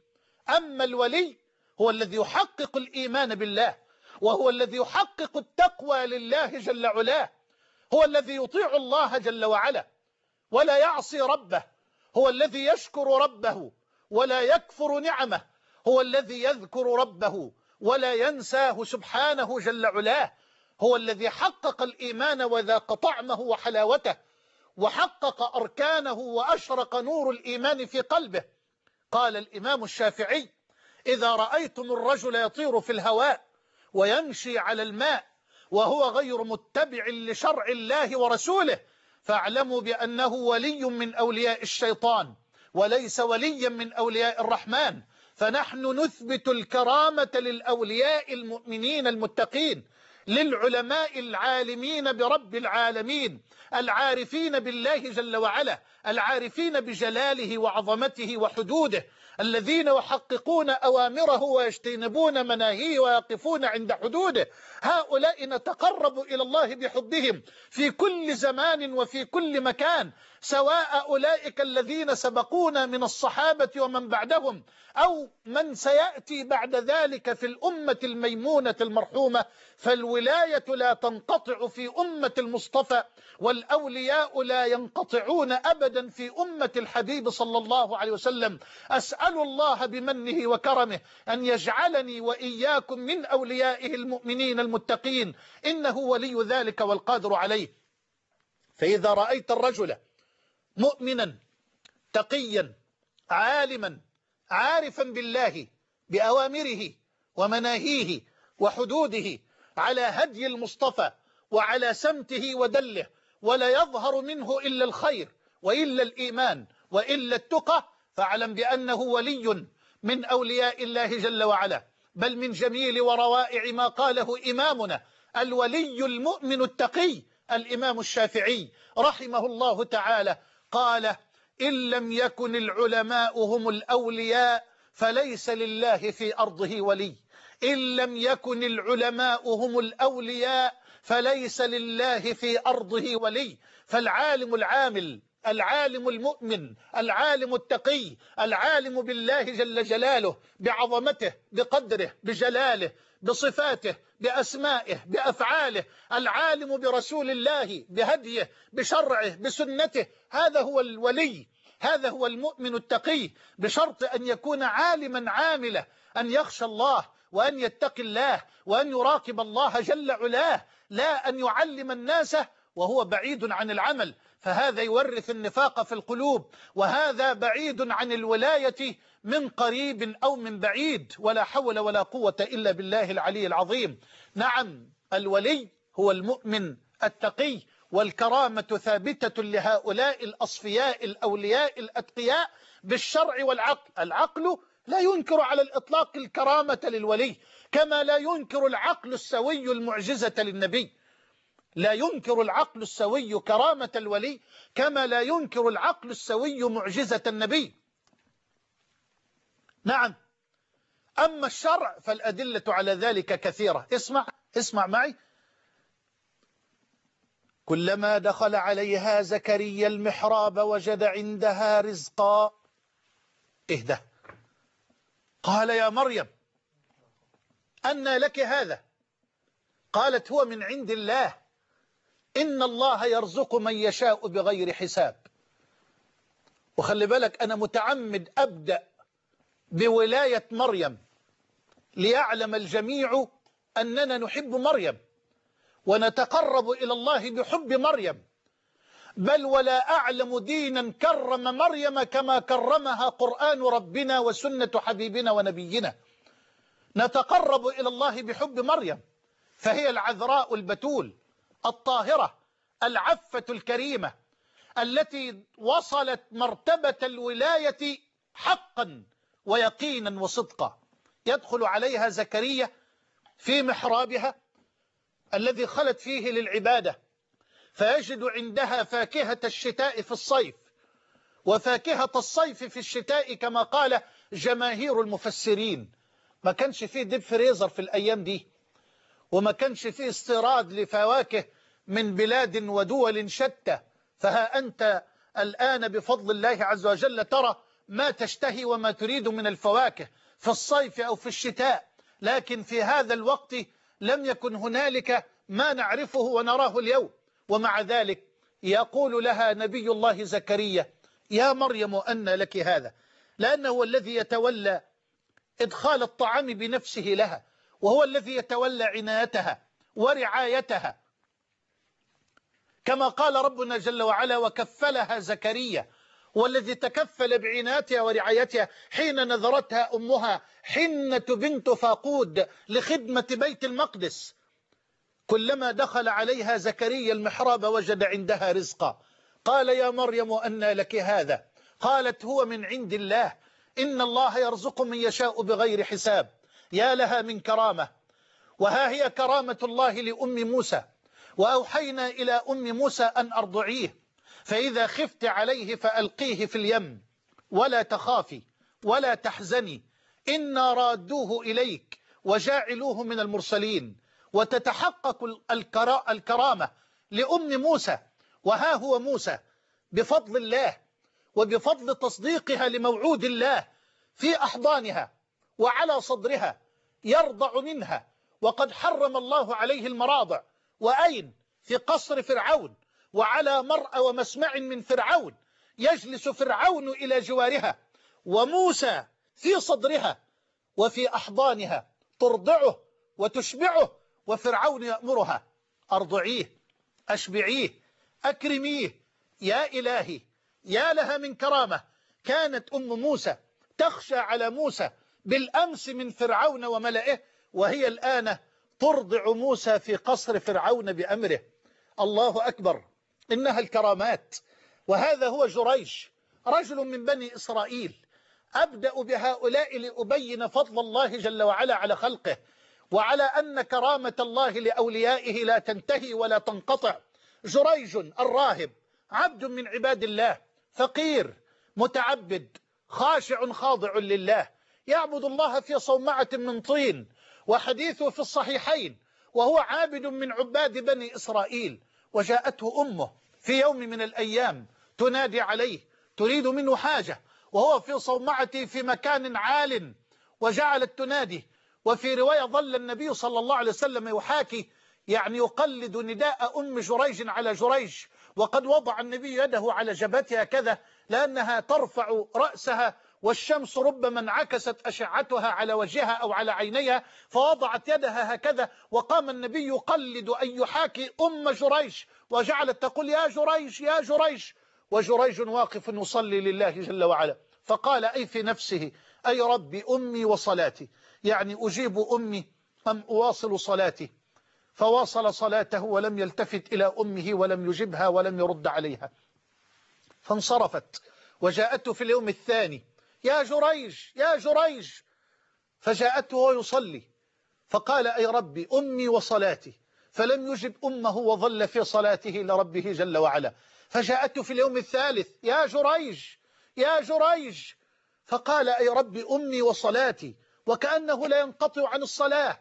أما الولي هو الذي يحقق الإيمان بالله وهو الذي يحقق التقوى لله جل علاه هو الذي يطيع الله جل وعلا ولا يعصي ربه هو الذي يشكر ربه ولا يكفر نعمه هو الذي يذكر ربه ولا ينساه سبحانه جل علاه هو الذي حقق الإيمان وذاق طعمه وحلاوته وحقق أركانه وأشرق نور الإيمان في قلبه قال الإمام الشافعي إذا رأيتم الرجل يطير في الهواء ويمشي على الماء وهو غير متبع لشرع الله ورسوله فاعلموا بأنه ولي من أولياء الشيطان وليس وليا من أولياء الرحمن فنحن نثبت الكرامة للأولياء المؤمنين المتقين للعلماء العالمين برب العالمين العارفين بالله جل وعلا العارفين بجلاله وعظمته وحدوده الذين يحققون أوامره ويجتنبون مناهيه ويقفون عند حدوده هؤلاء نتقرب إلى الله بحبهم في كل زمان وفي كل مكان سواء أولئك الذين سبقونا من الصحابة ومن بعدهم أو من سيأتي بعد ذلك في الأمة الميمونة المرحومة فالولاية لا تنقطع في أمة المصطفى والأولياء لا ينقطعون أبدا في أمة الحبيب صلى الله عليه وسلم أسأل الله بمنه وكرمه أن يجعلني وإياكم من أوليائه المؤمنين المتقين إنه ولي ذلك والقادر عليه فإذا رأيت الرجل مؤمنا تقيا عالما عارفا بالله بأوامره ومناهيه وحدوده على هدي المصطفى وعلى سمته ودله ولا يظهر منه إلا الخير وإلا الإيمان وإلا التقى فاعلم بأنه ولي من أولياء الله جل وعلا بل من جميل وروائع ما قاله إمامنا الولي المؤمن التقي الإمام الشافعي رحمه الله تعالى قال إن لم يكن العلماء هم الأولياء فليس لله في أرضه ولي إن لم يكن العلماء هم الأولياء فليس لله في أرضه ولي فالعالم العامل العالم المؤمن العالم التقي العالم بالله جل جلاله بعظمته بقدره بجلاله بصفاته بأسمائه بأفعاله العالم برسول الله بهديه بشرعه بسنته هذا هو الولي هذا هو المؤمن التقي بشرط أن يكون عالما عامله أن يخشى الله وأن يتقي الله وأن يراقب الله جل علاه لا أن يعلم الناس وهو بعيد عن العمل فهذا يورث النفاق في القلوب وهذا بعيد عن الولاية من قريب أو من بعيد ولا حول ولا قوة إلا بالله العلي العظيم نعم الولي هو المؤمن التقي والكرامة ثابتة لهؤلاء الأصفياء الأولياء الأتقياء بالشرع والعقل العقل لا ينكر على الإطلاق الكرامة للولي كما لا ينكر العقل السوي المعجزة للنبي لا ينكر العقل السوي كرامة الولي كما لا ينكر العقل السوي معجزة النبي نعم أما الشرع فالأدلة على ذلك كثيرة اسمع اسمع معي كلما دخل عليها زكريا المحراب وجد عندها رزقا اهدى قال يا مريم أن لك هذا قالت هو من عند الله إن الله يرزق من يشاء بغير حساب وخلي بالك أنا متعمد أبدأ بولاية مريم ليعلم الجميع أننا نحب مريم ونتقرب إلى الله بحب مريم بل ولا أعلم دينا كرم مريم كما كرمها قرآن ربنا وسنة حبيبنا ونبينا نتقرب إلى الله بحب مريم فهي العذراء البتول الطاهرة العفة الكريمة التي وصلت مرتبة الولاية حقا ويقينا وصدقا يدخل عليها زكريا في محرابها الذي خلت فيه للعبادة فيجد عندها فاكهة الشتاء في الصيف وفاكهة الصيف في الشتاء كما قال جماهير المفسرين ما كانش فيه ديب فريزر في الأيام دي وما كانش فيه استيراد لفواكه من بلاد ودول شتى فها أنت الآن بفضل الله عز وجل ترى ما تشتهي وما تريد من الفواكه في الصيف أو في الشتاء لكن في هذا الوقت لم يكن هنالك ما نعرفه ونراه اليوم ومع ذلك يقول لها نبي الله زكريا يا مريم أن لك هذا لأنه هو الذي يتولى إدخال الطعام بنفسه لها وهو الذي يتولى عنايتها ورعايتها كما قال ربنا جل وعلا وكفلها زكريا والذي تكفل بعناتها ورعايتها حين نذرتها أمها حنة بنت فاقود لخدمة بيت المقدس كلما دخل عليها زكريا المحراب وجد عندها رزقا قال يا مريم أنى لك هذا قالت هو من عند الله إن الله يرزق من يشاء بغير حساب يا لها من كرامة وها هي كرامة الله لأم موسى وأوحينا إلى أم موسى أن أرضعيه فإذا خفت عليه فألقيه في اليم ولا تخافي ولا تحزني إنا رادوه إليك وجاعلوه من المرسلين وتتحقق الكرامة لأم موسى وها هو موسى بفضل الله وبفضل تصديقها لموعود الله في أحضانها وعلى صدرها يرضع منها وقد حرم الله عليه المراضع وأين في قصر فرعون وعلى مرأى ومسمع من فرعون يجلس فرعون إلى جوارها وموسى في صدرها وفي أحضانها ترضعه وتشبعه وفرعون يأمرها أرضعيه أشبعيه أكرميه يا إلهي يا لها من كرامة كانت أم موسى تخشى على موسى بالأمس من فرعون وملئه وهي الآن ترضع موسى في قصر فرعون بأمره الله أكبر إنها الكرامات وهذا هو جريش رجل من بني إسرائيل أبدأ بهؤلاء لأبين فضل الله جل وعلا على خلقه وعلى أن كرامة الله لأوليائه لا تنتهي ولا تنقطع جريج الراهب عبد من عباد الله فقير متعبد خاشع خاضع لله يعبد الله في صومعة من طين وحديثه في الصحيحين وهو عابد من عباد بني إسرائيل وجاءته أمه في يوم من الأيام تنادي عليه تريد منه حاجة وهو في صومعته في مكان عال وجعلت تنادي وفي رواية ظل النبي صلى الله عليه وسلم يحاكي يعني يقلد نداء أم جريج على جريج وقد وضع النبي يده على جبهتها كذا لأنها ترفع رأسها والشمس ربما انعكست أشعتها على وجهها أو على عينيها فوضعت يدها هكذا وقام النبي يقلد أن يحاكي أم جريش وجعلت تقول يا جريش يا جريش وجريج واقف يصلي لله جل وعلا فقال أي في نفسه أي ربي أمي وصلاتي يعني أجيب أمي أم أواصل صلاتي فواصل صلاته ولم يلتفت إلى أمه ولم يجبها ولم يرد عليها فانصرفت وجاءته في اليوم الثاني يا جريج يا جريج فجاءته وهو يصلي فقال أي ربي أمي وصلاتي فلم يجب أمه وظل في صلاته لربه جل وعلا فجاءته في اليوم الثالث يا جريج يا جريج فقال أي ربي أمي وصلاتي وكأنه لا ينقطع عن الصلاة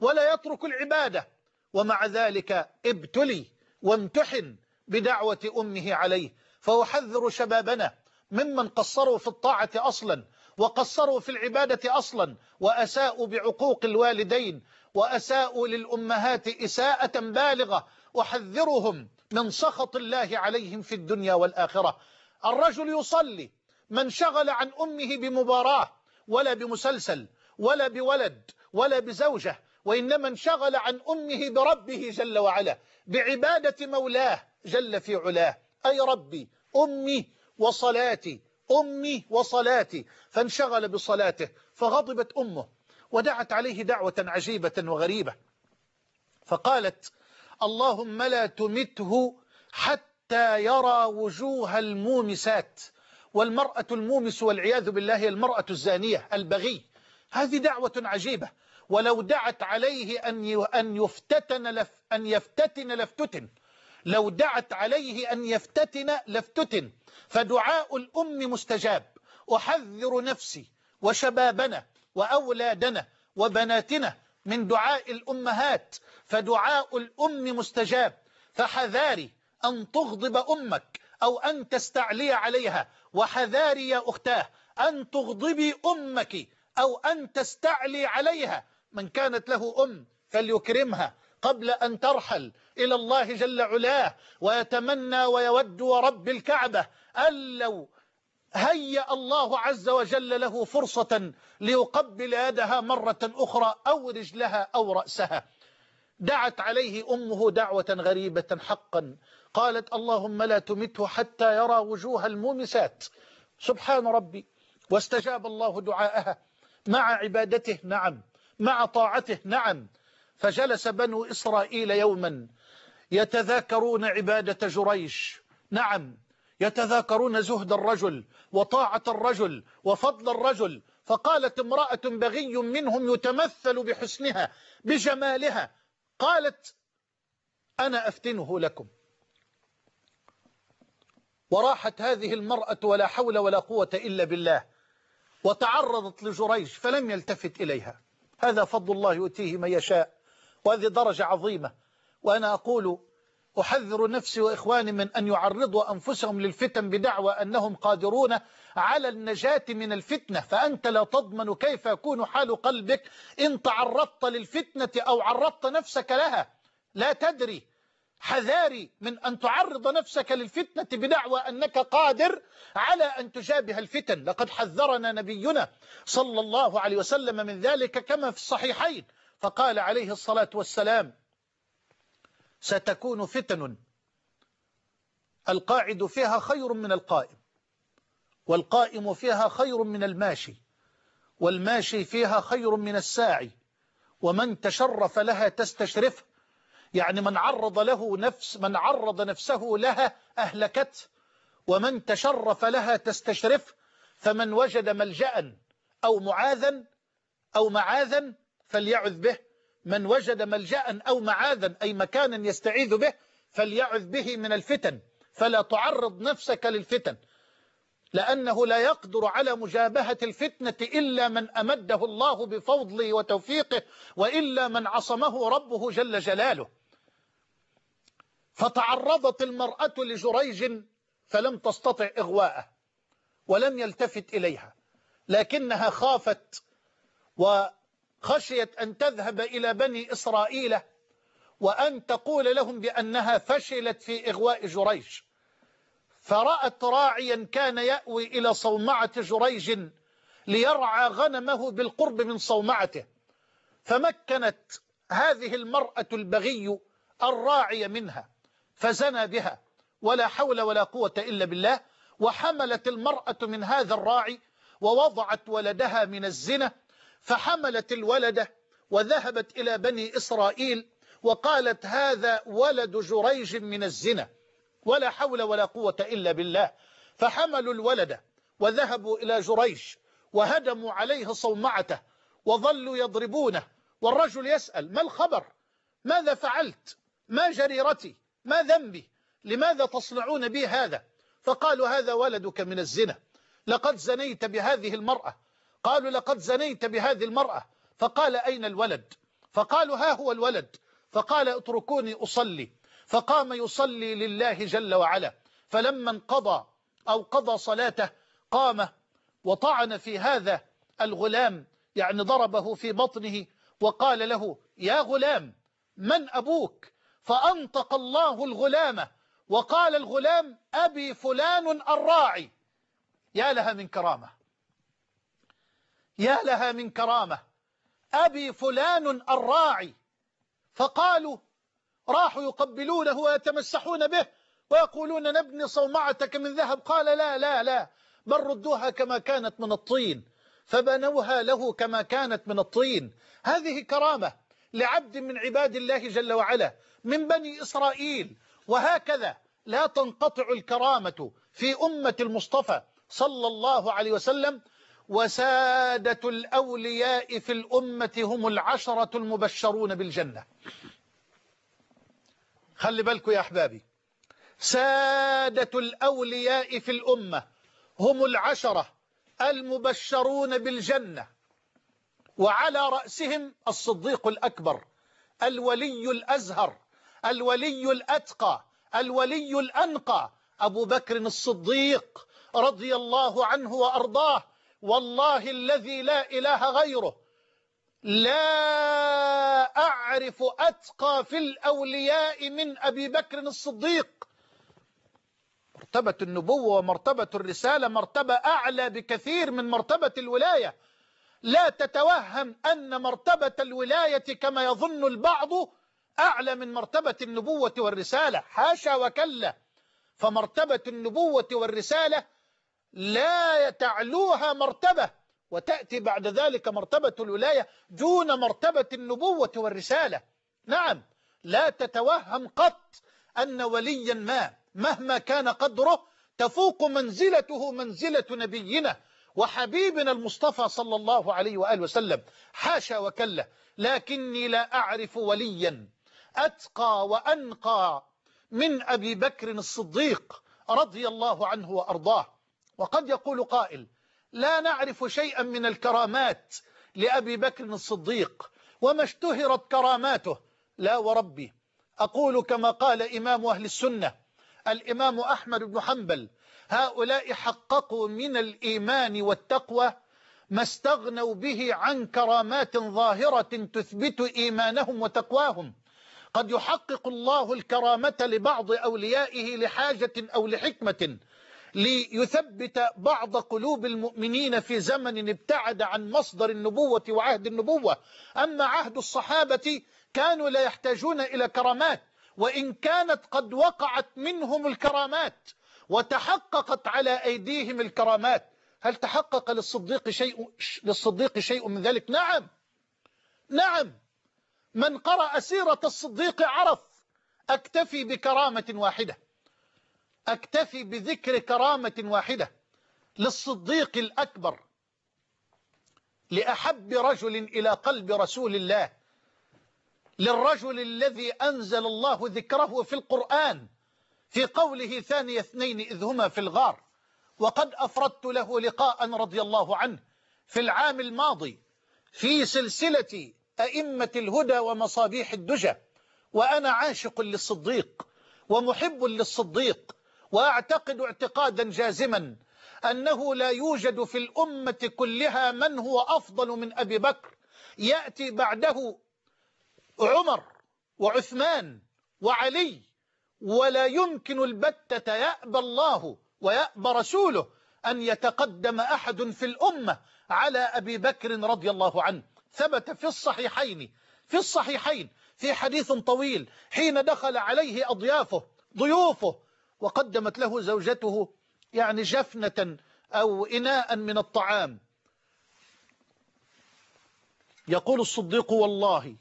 ولا يترك العبادة ومع ذلك ابتلي وامتحن بدعوة أمه عليه فأحذر شبابنا ممن قصروا في الطاعة أصلا وقصروا في العبادة أصلا وأساءوا بعقوق الوالدين وأساءوا للأمهات إساءة بالغة أحذرهم من سخط الله عليهم في الدنيا والآخرة الرجل يصلي من شغل عن أمه بمباراة ولا بمسلسل ولا بولد ولا بزوجة وإنما انشغل عن أمه بربه جل وعلا بعبادة مولاه جل في علاه أي ربي أمي وصلاتي أمي وصلاتي فانشغل بصلاته فغضبت أمه ودعت عليه دعوة عجيبة وغريبة فقالت اللهم لا تمته حتى يرى وجوه المومسات والمرأة المومس والعياذ بالله هي المرأة الزانية البغي هذه دعوة عجيبة ولو دعت عليه أن أن يفتتن لف أن يفتتن لفتتن لو دعت عليه أن يفتتن لافتتن فدعاء الأم مستجاب أحذر نفسي وشبابنا وأولادنا وبناتنا من دعاء الأمهات فدعاء الأم مستجاب فحذاري أن تغضب أمك أو أن تستعلي عليها وحذاري يا أختاه أن تغضبي أمك أو أن تستعلي عليها من كانت له أم فليكرمها قبل أن ترحل إلى الله جل علاه ويتمنى ويود ورب الكعبة أن لو هيأ الله عز وجل له فرصة ليقبل يدها مرة أخرى أو رجلها أو رأسها دعت عليه أمه دعوة غريبة حقا قالت اللهم لا تمته حتى يرى وجوه المومسات سبحان ربي واستجاب الله دعاءها مع عبادته نعم مع طاعته نعم فجلس بنو إسرائيل يوما يتذاكرون عبادة جريش نعم يتذاكرون زهد الرجل وطاعة الرجل وفضل الرجل فقالت امرأة بغي منهم يتمثل بحسنها بجمالها قالت أنا أفتنه لكم وراحت هذه المرأة ولا حول ولا قوة إلا بالله وتعرضت لجريج فلم يلتفت إليها هذا فضل الله يؤتيه من يشاء وهذه درجة عظيمة وأنا أقول أحذر نفسي وإخواني من أن يعرضوا أنفسهم للفتن بدعوى أنهم قادرون على النجاة من الفتنة فأنت لا تضمن كيف يكون حال قلبك إن تعرضت للفتنة أو عرضت نفسك لها لا تدري حذاري من أن تعرض نفسك للفتنة بدعوى أنك قادر على أن تجابه الفتن لقد حذرنا نبينا صلى الله عليه وسلم من ذلك كما في الصحيحين فقال عليه الصلاة والسلام ستكون فتن القاعد فيها خير من القائم والقائم فيها خير من الماشي والماشي فيها خير من الساعي ومن تشرف لها تستشرفه يعني من عرض له نفس من عرض نفسه لها أهلكت ومن تشرف لها تستشرف فمن وجد ملجأ أو معاذا أو معاذا فليعذ به من وجد ملجأ أو معاذا أي مكانا يستعيذ به فليعذ به من الفتن فلا تعرض نفسك للفتن لأنه لا يقدر على مجابهة الفتنة إلا من أمده الله بفضله وتوفيقه وإلا من عصمه ربه جل جلاله فتعرضت المرأة لجريج فلم تستطع إغواءه ولم يلتفت إليها لكنها خافت و خشيت أن تذهب إلى بني إسرائيل وأن تقول لهم بأنها فشلت في إغواء جريج فرأت راعيا كان يأوي إلى صومعة جريج ليرعى غنمه بالقرب من صومعته فمكنت هذه المرأة البغي الراعية منها فزنى بها ولا حول ولا قوة إلا بالله وحملت المرأة من هذا الراعي ووضعت ولدها من الزنا فحملت الولدة وذهبت إلى بني إسرائيل وقالت هذا ولد جريج من الزنا ولا حول ولا قوة إلا بالله فحملوا الولدة وذهبوا إلى جريج وهدموا عليه صومعته وظلوا يضربونه والرجل يسأل ما الخبر ماذا فعلت ما جريرتي ما ذنبي لماذا تصنعون بي هذا فقالوا هذا ولدك من الزنا لقد زنيت بهذه المرأة قالوا لقد زنيت بهذه المرأة فقال أين الولد فقالوا ها هو الولد فقال اتركوني أصلي فقام يصلي لله جل وعلا فلما انقضى أو قضى صلاته قام وطعن في هذا الغلام يعني ضربه في بطنه وقال له يا غلام من أبوك فأنطق الله الغلام وقال الغلام أبي فلان الراعي يا لها من كرامة يا لها من كرامة أبي فلان الراعي فقالوا راحوا يقبلونه ويتمسحون به ويقولون نبني صومعتك من ذهب قال لا لا لا بل ردوها كما كانت من الطين فبنوها له كما كانت من الطين هذه كرامة لعبد من عباد الله جل وعلا من بني إسرائيل وهكذا لا تنقطع الكرامة في أمة المصطفى صلى الله عليه وسلم وسادة الأولياء في الأمة هم العشرة المبشرون بالجنة خلي بالكم يا أحبابي سادة الأولياء في الأمة هم العشرة المبشرون بالجنة وعلى رأسهم الصديق الأكبر الولي الأزهر الولي الأتقى الولي الأنقى أبو بكر الصديق رضي الله عنه وأرضاه والله الذي لا إله غيره لا أعرف أتقى في الأولياء من أبي بكر الصديق مرتبة النبوة ومرتبة الرسالة مرتبة أعلى بكثير من مرتبة الولاية لا تتوهم أن مرتبة الولاية كما يظن البعض أعلى من مرتبة النبوة والرسالة حاشا وكلا فمرتبة النبوة والرسالة لا تعلوها مرتبة وتأتي بعد ذلك مرتبة الولاية دون مرتبة النبوة والرسالة نعم لا تتوهم قط أن وليا ما مهما كان قدره تفوق منزلته منزلة نبينا وحبيبنا المصطفى صلى الله عليه وآله وسلم حاشا وكلا لكني لا أعرف وليا أتقى وأنقى من أبي بكر الصديق رضي الله عنه وأرضاه وقد يقول قائل لا نعرف شيئا من الكرامات لأبي بكر الصديق وما اشتهرت كراماته لا وربي أقول كما قال إمام أهل السنة الإمام أحمد بن حنبل هؤلاء حققوا من الإيمان والتقوى ما استغنوا به عن كرامات ظاهرة تثبت إيمانهم وتقواهم قد يحقق الله الكرامة لبعض أوليائه لحاجة أو لحكمة ليثبت بعض قلوب المؤمنين في زمن ابتعد عن مصدر النبوة وعهد النبوة أما عهد الصحابة كانوا لا يحتاجون إلى كرامات وإن كانت قد وقعت منهم الكرامات وتحققت على أيديهم الكرامات هل تحقق للصديق شيء للصديق شيء من ذلك نعم نعم من قرأ سيرة الصديق عرف أكتفي بكرامة واحدة أكتفي بذكر كرامة واحدة للصديق الأكبر لأحب رجل إلى قلب رسول الله للرجل الذي أنزل الله ذكره في القرآن في قوله ثاني اثنين إذ هما في الغار وقد أفردت له لقاء رضي الله عنه في العام الماضي في سلسلة أئمة الهدى ومصابيح الدجى وأنا عاشق للصديق ومحب للصديق وأعتقد اعتقادا جازما أنه لا يوجد في الأمة كلها من هو أفضل من أبي بكر يأتي بعده عمر وعثمان وعلي ولا يمكن البتة يأبى الله ويأبى رسوله أن يتقدم أحد في الأمة على أبي بكر رضي الله عنه ثبت في الصحيحين في الصحيحين في حديث طويل حين دخل عليه أضيافه ضيوفه وقدمت له زوجته يعني جفنة أو إناء من الطعام يقول الصديق والله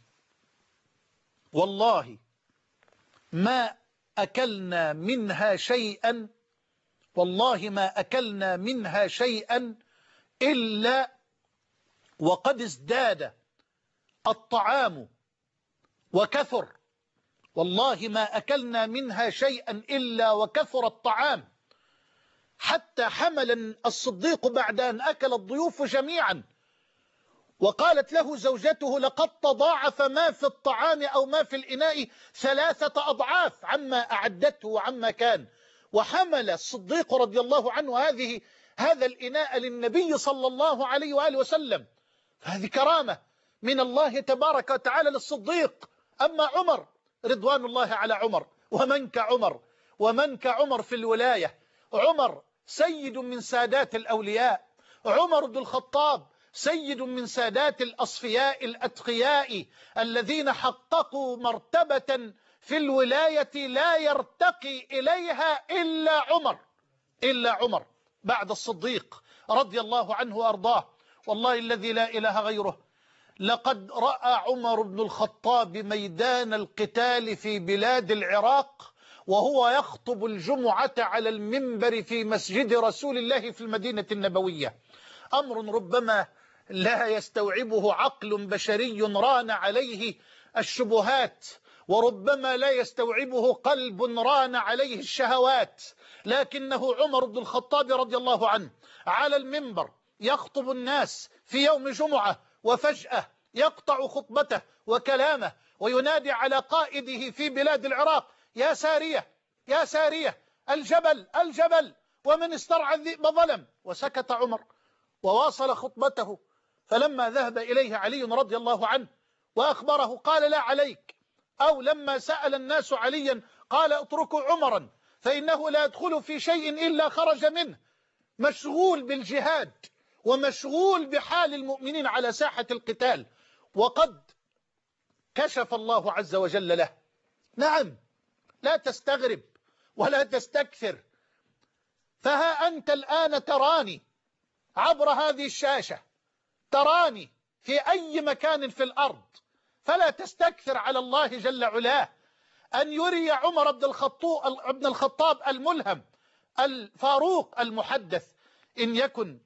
والله ما أكلنا منها شيئا والله ما أكلنا منها شيئا إلا وقد ازداد الطعام وكثر والله ما أكلنا منها شيئا إلا وكثر الطعام حتى حمل الصديق بعد أن أكل الضيوف جميعا وقالت له زوجته لقد تضاعف ما في الطعام أو ما في الإناء ثلاثة أضعاف عما أعدته وعما كان وحمل الصديق رضي الله عنه هذه هذا الإناء للنبي صلى الله عليه وآله وسلم هذه كرامة من الله تبارك وتعالى للصديق أما عمر رضوان الله على عمر ومن كعمر ومن كعمر في الولاية عمر سيد من سادات الأولياء عمر بن الخطاب سيد من سادات الأصفياء الأتقياء الذين حققوا مرتبة في الولاية لا يرتقي إليها إلا عمر إلا عمر بعد الصديق رضي الله عنه وأرضاه والله الذي لا إله غيره لقد رأى عمر بن الخطاب ميدان القتال في بلاد العراق وهو يخطب الجمعة على المنبر في مسجد رسول الله في المدينة النبوية أمر ربما لا يستوعبه عقل بشري ران عليه الشبهات وربما لا يستوعبه قلب ران عليه الشهوات لكنه عمر بن الخطاب رضي الله عنه على المنبر يخطب الناس في يوم جمعة وفجأة يقطع خطبته وكلامه وينادي على قائده في بلاد العراق يا سارية يا سارية الجبل الجبل ومن استرعى الذئب ظلم وسكت عمر وواصل خطبته فلما ذهب إليه علي رضي الله عنه وأخبره قال لا عليك أو لما سأل الناس عليا قال اتركوا عمرا فإنه لا يدخل في شيء إلا خرج منه مشغول بالجهاد ومشغول بحال المؤمنين على ساحة القتال وقد كشف الله عز وجل له نعم لا تستغرب ولا تستكثر فها أنت الآن تراني عبر هذه الشاشة تراني في أي مكان في الأرض فلا تستكثر على الله جل علاه أن يري عمر بن الخطاب الملهم الفاروق المحدث إن يكن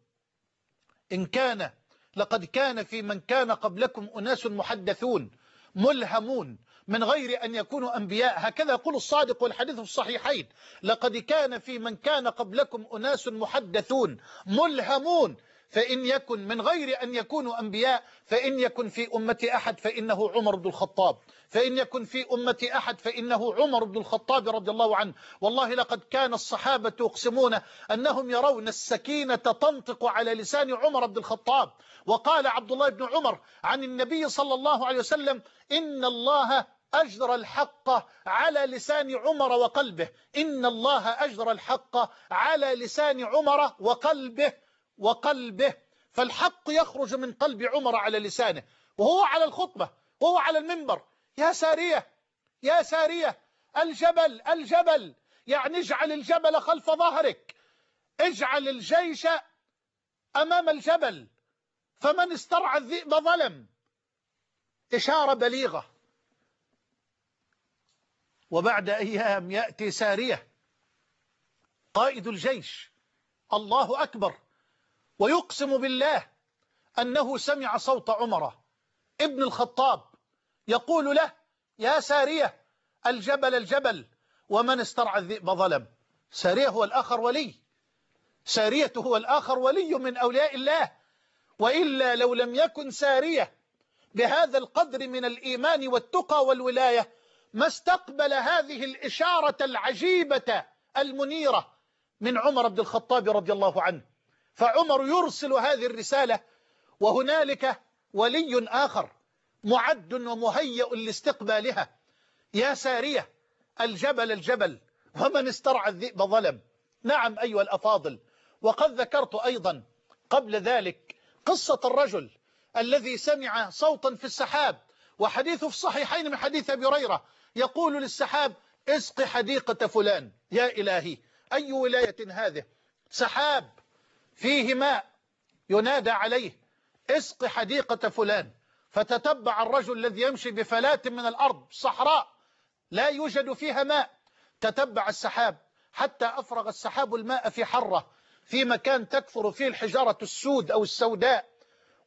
إن كان لقد كان في من كان قبلكم أناس محدثون ملهمون من غير أن يكونوا أنبياء هكذا يقول الصادق والحديث في الصحيحين لقد كان في من كان قبلكم أناس محدثون ملهمون فإن يكن من غير أن يكونوا أنبياء فإن يكن في أمة أحد فإنه عمر بن الخطاب فإن يكن في أمة أحد فإنه عمر بن الخطاب رضي الله عنه والله لقد كان الصحابة يقسمون أنهم يرون السكينة تنطق على لسان عمر بن الخطاب وقال عبد الله بن عمر عن النبي صلى الله عليه وسلم إن الله أجرى الحق على لسان عمر وقلبه إن الله أجرى الحق على لسان عمر وقلبه وقلبه فالحق يخرج من قلب عمر على لسانه وهو على الخطبة وهو على المنبر يا سارية يا سارية الجبل الجبل يعني اجعل الجبل خلف ظهرك اجعل الجيش أمام الجبل فمن استرعى الذئب ظلم إشارة بليغة وبعد أيام يأتي سارية قائد الجيش الله أكبر ويقسم بالله أنه سمع صوت عمر ابن الخطاب يقول له يا سارية الجبل الجبل ومن استرعى الذئب ظلم سارية هو الآخر ولي سارية هو الآخر ولي من أولياء الله وإلا لو لم يكن سارية بهذا القدر من الإيمان والتقى والولاية ما استقبل هذه الإشارة العجيبة المنيرة من عمر بن الخطاب رضي الله عنه فعمر يرسل هذه الرسالة وهنالك ولي آخر معد ومهيئ لاستقبالها يا سارية الجبل الجبل ومن استرعى الذئب ظلم نعم أيها الأفاضل وقد ذكرت أيضا قبل ذلك قصة الرجل الذي سمع صوتا في السحاب وحديث في الصحيحين من حديث أبي هريرة يقول للسحاب اسق حديقة فلان يا إلهي أي ولاية هذه سحاب فيه ماء ينادى عليه اسق حديقة فلان فتتبع الرجل الذي يمشي بفلاة من الأرض صحراء لا يوجد فيها ماء تتبع السحاب حتى أفرغ السحاب الماء في حرة في مكان تكثر فيه الحجارة السود أو السوداء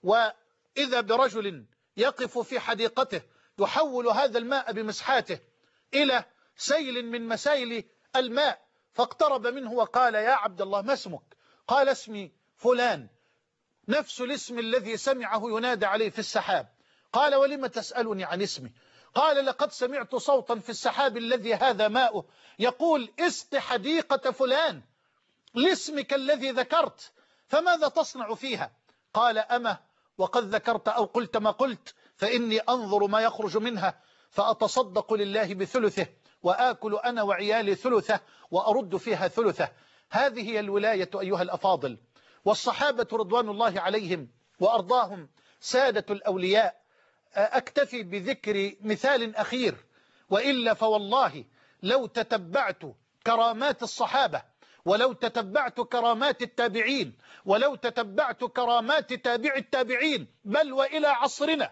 وإذا برجل يقف في حديقته يحول هذا الماء بمسحاته إلى سيل من مسائل الماء فاقترب منه وقال يا عبد الله ما اسمك قال اسمي فلان نفس الاسم الذي سمعه ينادى عليه في السحاب قال ولم تسألني عن اسمي قال لقد سمعت صوتا في السحاب الذي هذا ماؤه يقول اسق حديقة فلان لاسمك الذي ذكرت فماذا تصنع فيها قال أما وقد ذكرت أو قلت ما قلت فإني أنظر ما يخرج منها فأتصدق لله بثلثه وآكل أنا وعيالي ثلثه وأرد فيها ثلثه هذه هي الولاية أيها الأفاضل والصحابة رضوان الله عليهم وأرضاهم سادة الأولياء أكتفي بذكر مثال أخير وإلا فوالله لو تتبعت كرامات الصحابة ولو تتبعت كرامات التابعين ولو تتبعت كرامات تابع التابعين بل وإلى عصرنا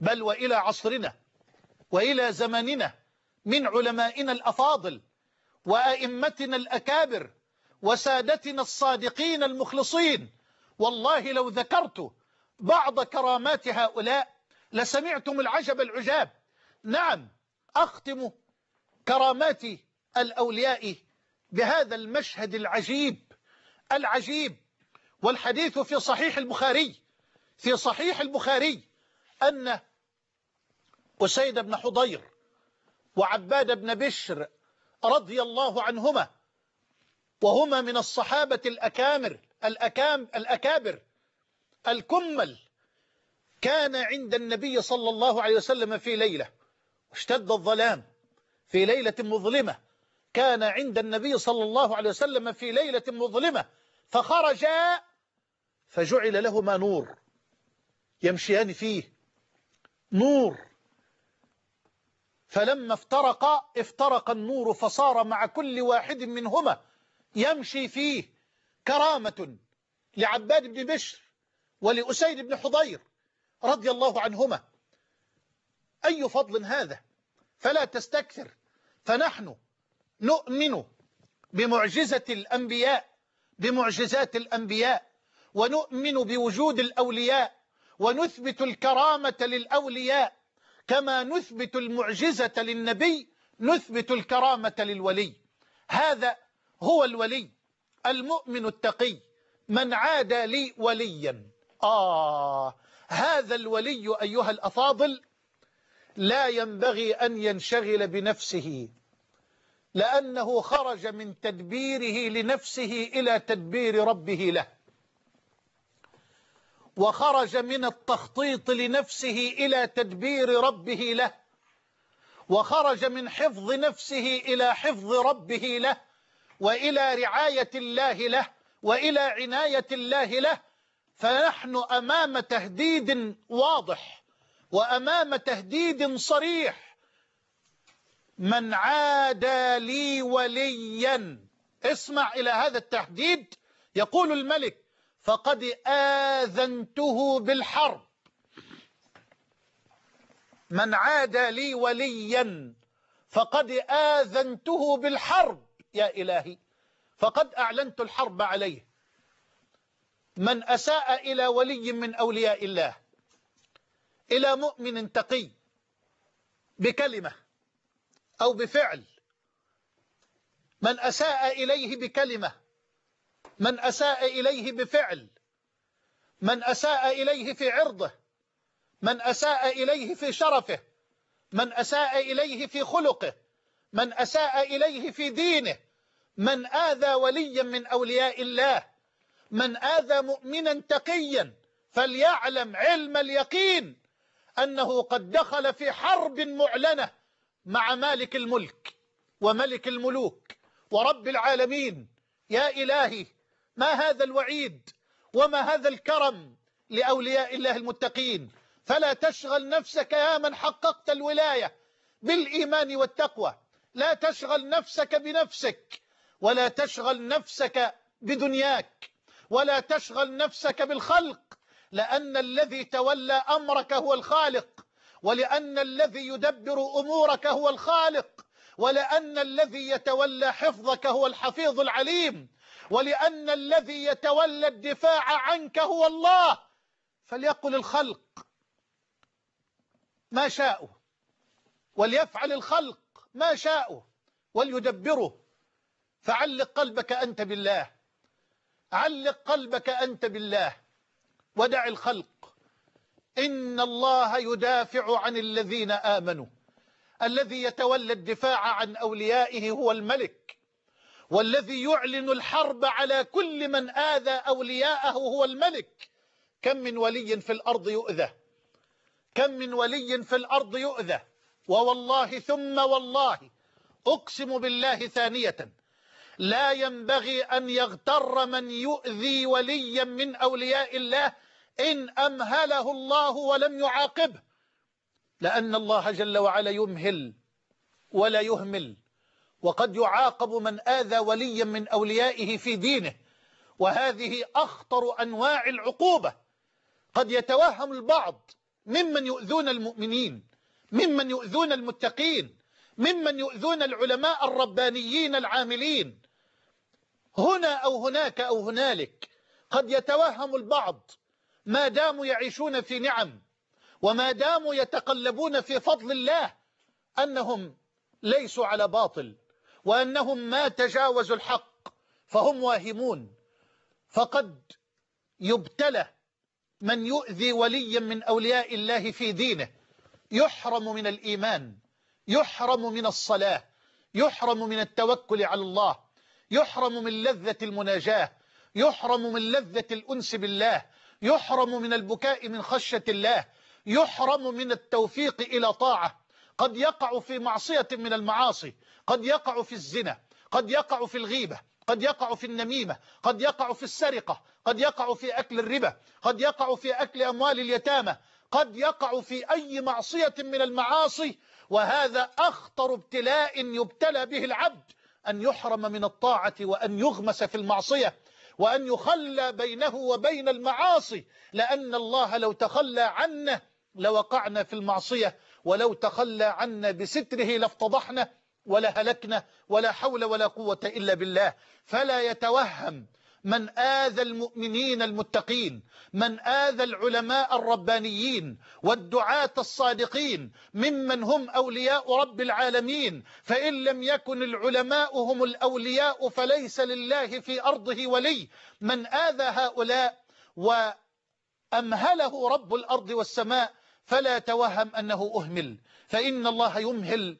بل وإلى عصرنا وإلى زماننا من علمائنا الأفاضل وأئمتنا الأكابر وسادتنا الصادقين المخلصين والله لو ذكرت بعض كرامات هؤلاء لسمعتم العجب العجاب نعم أختم كرامات الأولياء بهذا المشهد العجيب العجيب والحديث في صحيح البخاري في صحيح البخاري أن أسيد بن حضير وعباد بن بشر رضي الله عنهما وهما من الصحابة الأكامر الأكام الأكابر الكمل كان عند النبي صلى الله عليه وسلم في ليلة اشتد الظلام في ليلة مظلمة كان عند النبي صلى الله عليه وسلم في ليلة مظلمة فخرجا فجعل لهما نور يمشيان فيه نور فلما افترقا افترق النور فصار مع كل واحد منهما يمشي فيه كرامة لعباد بن بشر ولأسيد بن حضير رضي الله عنهما أي فضل هذا فلا تستكثر فنحن نؤمن بمعجزة الأنبياء بمعجزات الأنبياء ونؤمن بوجود الأولياء ونثبت الكرامة للأولياء كما نثبت المعجزة للنبي نثبت الكرامة للولي هذا هو الولي المؤمن التقي من عاد لي وليا آه هذا الولي أيها الأفاضل لا ينبغي أن ينشغل بنفسه لأنه خرج من تدبيره لنفسه إلى تدبير ربه له وخرج من التخطيط لنفسه إلى تدبير ربه له وخرج من حفظ نفسه إلى حفظ ربه له وإلى رعاية الله له وإلى عناية الله له فنحن أمام تهديد واضح وأمام تهديد صريح من عادى لي وليا اسمع إلى هذا التهديد يقول الملك فقد آذنته بالحرب من عاد لي وليا فقد آذنته بالحرب يا إلهي فقد أعلنت الحرب عليه من أساء إلى ولي من أولياء الله إلى مؤمن تقي بكلمة أو بفعل من أساء إليه بكلمة من أساء إليه بفعل من أساء إليه في عرضه من أساء إليه في شرفه من أساء إليه في خلقه من أساء إليه في دينه من آذى وليا من أولياء الله من آذى مؤمنا تقيا فليعلم علم اليقين أنه قد دخل في حرب معلنة مع مالك الملك وملك الملوك ورب العالمين يا إلهي ما هذا الوعيد وما هذا الكرم لأولياء الله المتقين فلا تشغل نفسك يا من حققت الولاية بالإيمان والتقوى لا تشغل نفسك بنفسك ولا تشغل نفسك بدنياك ولا تشغل نفسك بالخلق لأن الذي تولى أمرك هو الخالق ولأن الذي يدبر أمورك هو الخالق ولأن الذي يتولى حفظك هو الحفيظ العليم ولأن الذي يتولى الدفاع عنك هو الله فليقل الخلق ما شاءوا وليفعل الخلق ما شاءوا وليدبره فعلق قلبك أنت بالله علق قلبك أنت بالله ودع الخلق إن الله يدافع عن الذين آمنوا الذي يتولى الدفاع عن أوليائه هو الملك والذي يعلن الحرب على كل من آذى أولياءه هو الملك كم من ولي في الأرض يؤذى كم من ولي في الأرض يؤذى ووالله ثم والله أقسم بالله ثانية لا ينبغي أن يغتر من يؤذي وليا من أولياء الله إن أمهله الله ولم يعاقبه لأن الله جل وعلا يمهل ولا يهمل وقد يعاقب من آذى وليا من أوليائه في دينه وهذه أخطر أنواع العقوبة قد يتوهم البعض ممن يؤذون المؤمنين ممن يؤذون المتقين ممن يؤذون العلماء الربانيين العاملين هنا أو هناك أو هنالك قد يتوهم البعض ما داموا يعيشون في نعم وما داموا يتقلبون في فضل الله أنهم ليسوا على باطل وأنهم ما تجاوزوا الحق فهم واهمون فقد يبتلى من يؤذي وليا من أولياء الله في دينه يحرم من الإيمان يحرم من الصلاة يحرم من التوكل على الله يحرم من لذة المناجاة يحرم من لذة الأنس بالله يحرم من البكاء من خشية الله يحرم من التوفيق إلى طاعة قد يقع في معصية من المعاصي قد يقع في الزنا قد يقع في الغيبة قد يقع في النميمة قد يقع في السرقة قد يقع في أكل الربا قد يقع في أكل أموال اليتامى قد يقع في أي معصية من المعاصي وهذا أخطر ابتلاء يبتلى به العبد أن يحرم من الطاعة وأن يغمس في المعصية وأن يخلى بينه وبين المعاصي لأن الله لو تخلى عنه لوقعنا في المعصية ولو تخلى عنا بستره لافتضحنا ولا هلكنا ولا حول ولا قوة إلا بالله فلا يتوهم من آذى المؤمنين المتقين من آذى العلماء الربانيين والدعاة الصادقين ممن هم أولياء رب العالمين فإن لم يكن العلماء هم الأولياء فليس لله في أرضه ولي من آذى هؤلاء وأمهله رب الأرض والسماء فلا توهم أنه أهمل فإن الله يمهل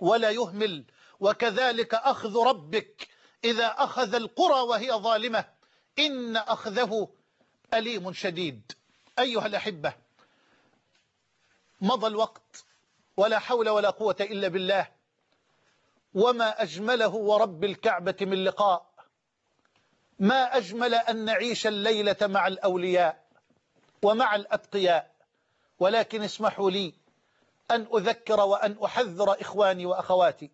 ولا يهمل وكذلك أخذ ربك إذا أخذ القرى وهي ظالمة إن أخذه أليم شديد أيها الأحبة مضى الوقت ولا حول ولا قوة إلا بالله وما أجمله ورب الكعبة من لقاء ما أجمل أن نعيش الليلة مع الأولياء ومع الأتقياء ولكن اسمحوا لي أن أذكر وأن أحذر إخواني وأخواتي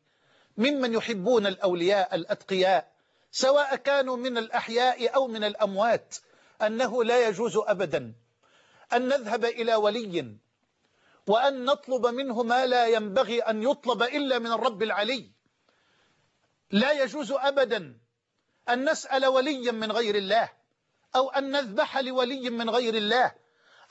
ممن يحبون الأولياء الأتقياء سواء كانوا من الأحياء أو من الأموات أنه لا يجوز أبدا أن نذهب إلى ولي وأن نطلب منه ما لا ينبغي أن يطلب إلا من الرب العلي لا يجوز أبدا أن نسأل وليا من غير الله أو أن نذبح لولي من غير الله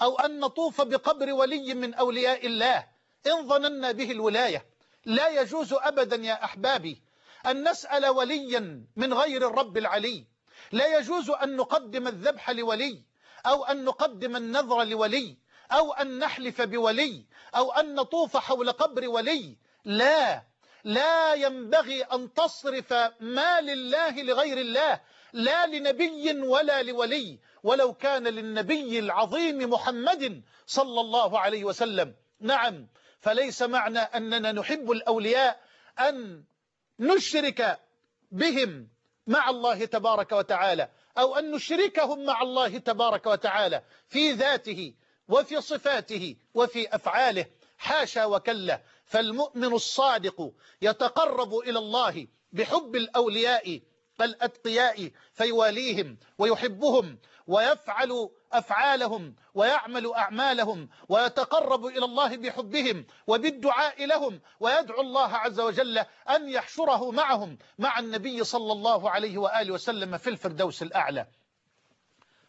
أو أن نطوف بقبر ولي من أولياء الله إن ظننا به الولاية لا يجوز أبدا يا أحبابي أن نسأل وليا من غير الرب العلي لا يجوز أن نقدم الذبح لولي أو أن نقدم النذر لولي أو أن نحلف بولي أو أن نطوف حول قبر ولي لا لا ينبغي أن تصرف ما لله لغير الله لا لنبي ولا لولي ولو كان للنبي العظيم محمد صلى الله عليه وسلم نعم فليس معنى أننا نحب الأولياء أن نشرك بهم مع الله تبارك وتعالى أو أن نشركهم مع الله تبارك وتعالى في ذاته وفي صفاته وفي أفعاله حاشا وكلا فالمؤمن الصادق يتقرب إلى الله بحب الأولياء الأتقياء فيواليهم ويحبهم ويفعل أفعالهم ويعمل أعمالهم ويتقرب إلى الله بحبهم وبالدعاء لهم ويدعو الله عز وجل أن يحشره معهم مع النبي صلى الله عليه وآله وسلم في الفردوس الأعلى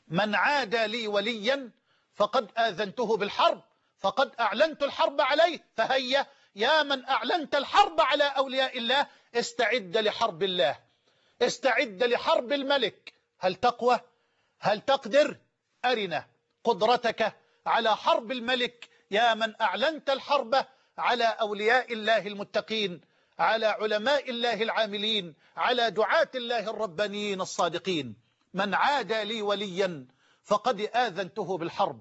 من عادى لي وليا فقد آذنته بالحرب فقد أعلنت الحرب عليه فهيا يا من أعلنت الحرب على أولياء الله استعد لحرب الله استعد لحرب الملك هل تقوى هل تقدر أرنا قدرتك على حرب الملك يا من أعلنت الحرب على أولياء الله المتقين على علماء الله العاملين على دعاة الله الربانيين الصادقين من عادى لي وليا فقد آذنته بالحرب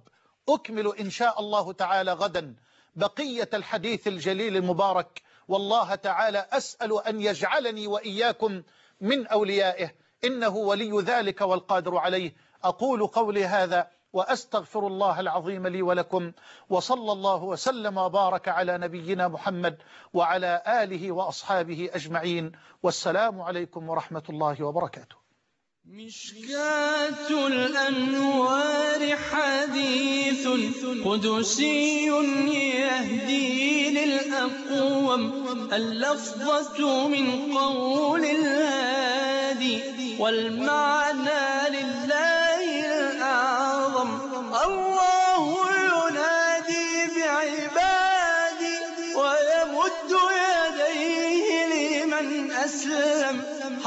أكمل إن شاء الله تعالى غدا بقية الحديث الجليل المبارك والله تعالى أسأل أن يجعلني وإياكم من أوليائه إنه ولي ذلك والقادر عليه أقول قولي هذا وأستغفر الله العظيم لي ولكم وصلى الله وسلم وبارك على نبينا محمد وعلى آله وأصحابه أجمعين والسلام عليكم ورحمة الله وبركاته مشكات الأنوار حديث قدسي يهدي للأقوم اللفظة من قول الهادي والمعنى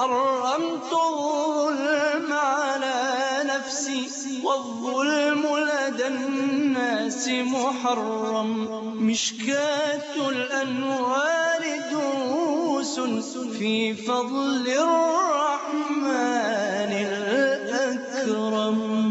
حرمت الظلم على نفسي والظلم لدى الناس محرم مشكاة الأنوار دروس في فضل الرحمن الأكرم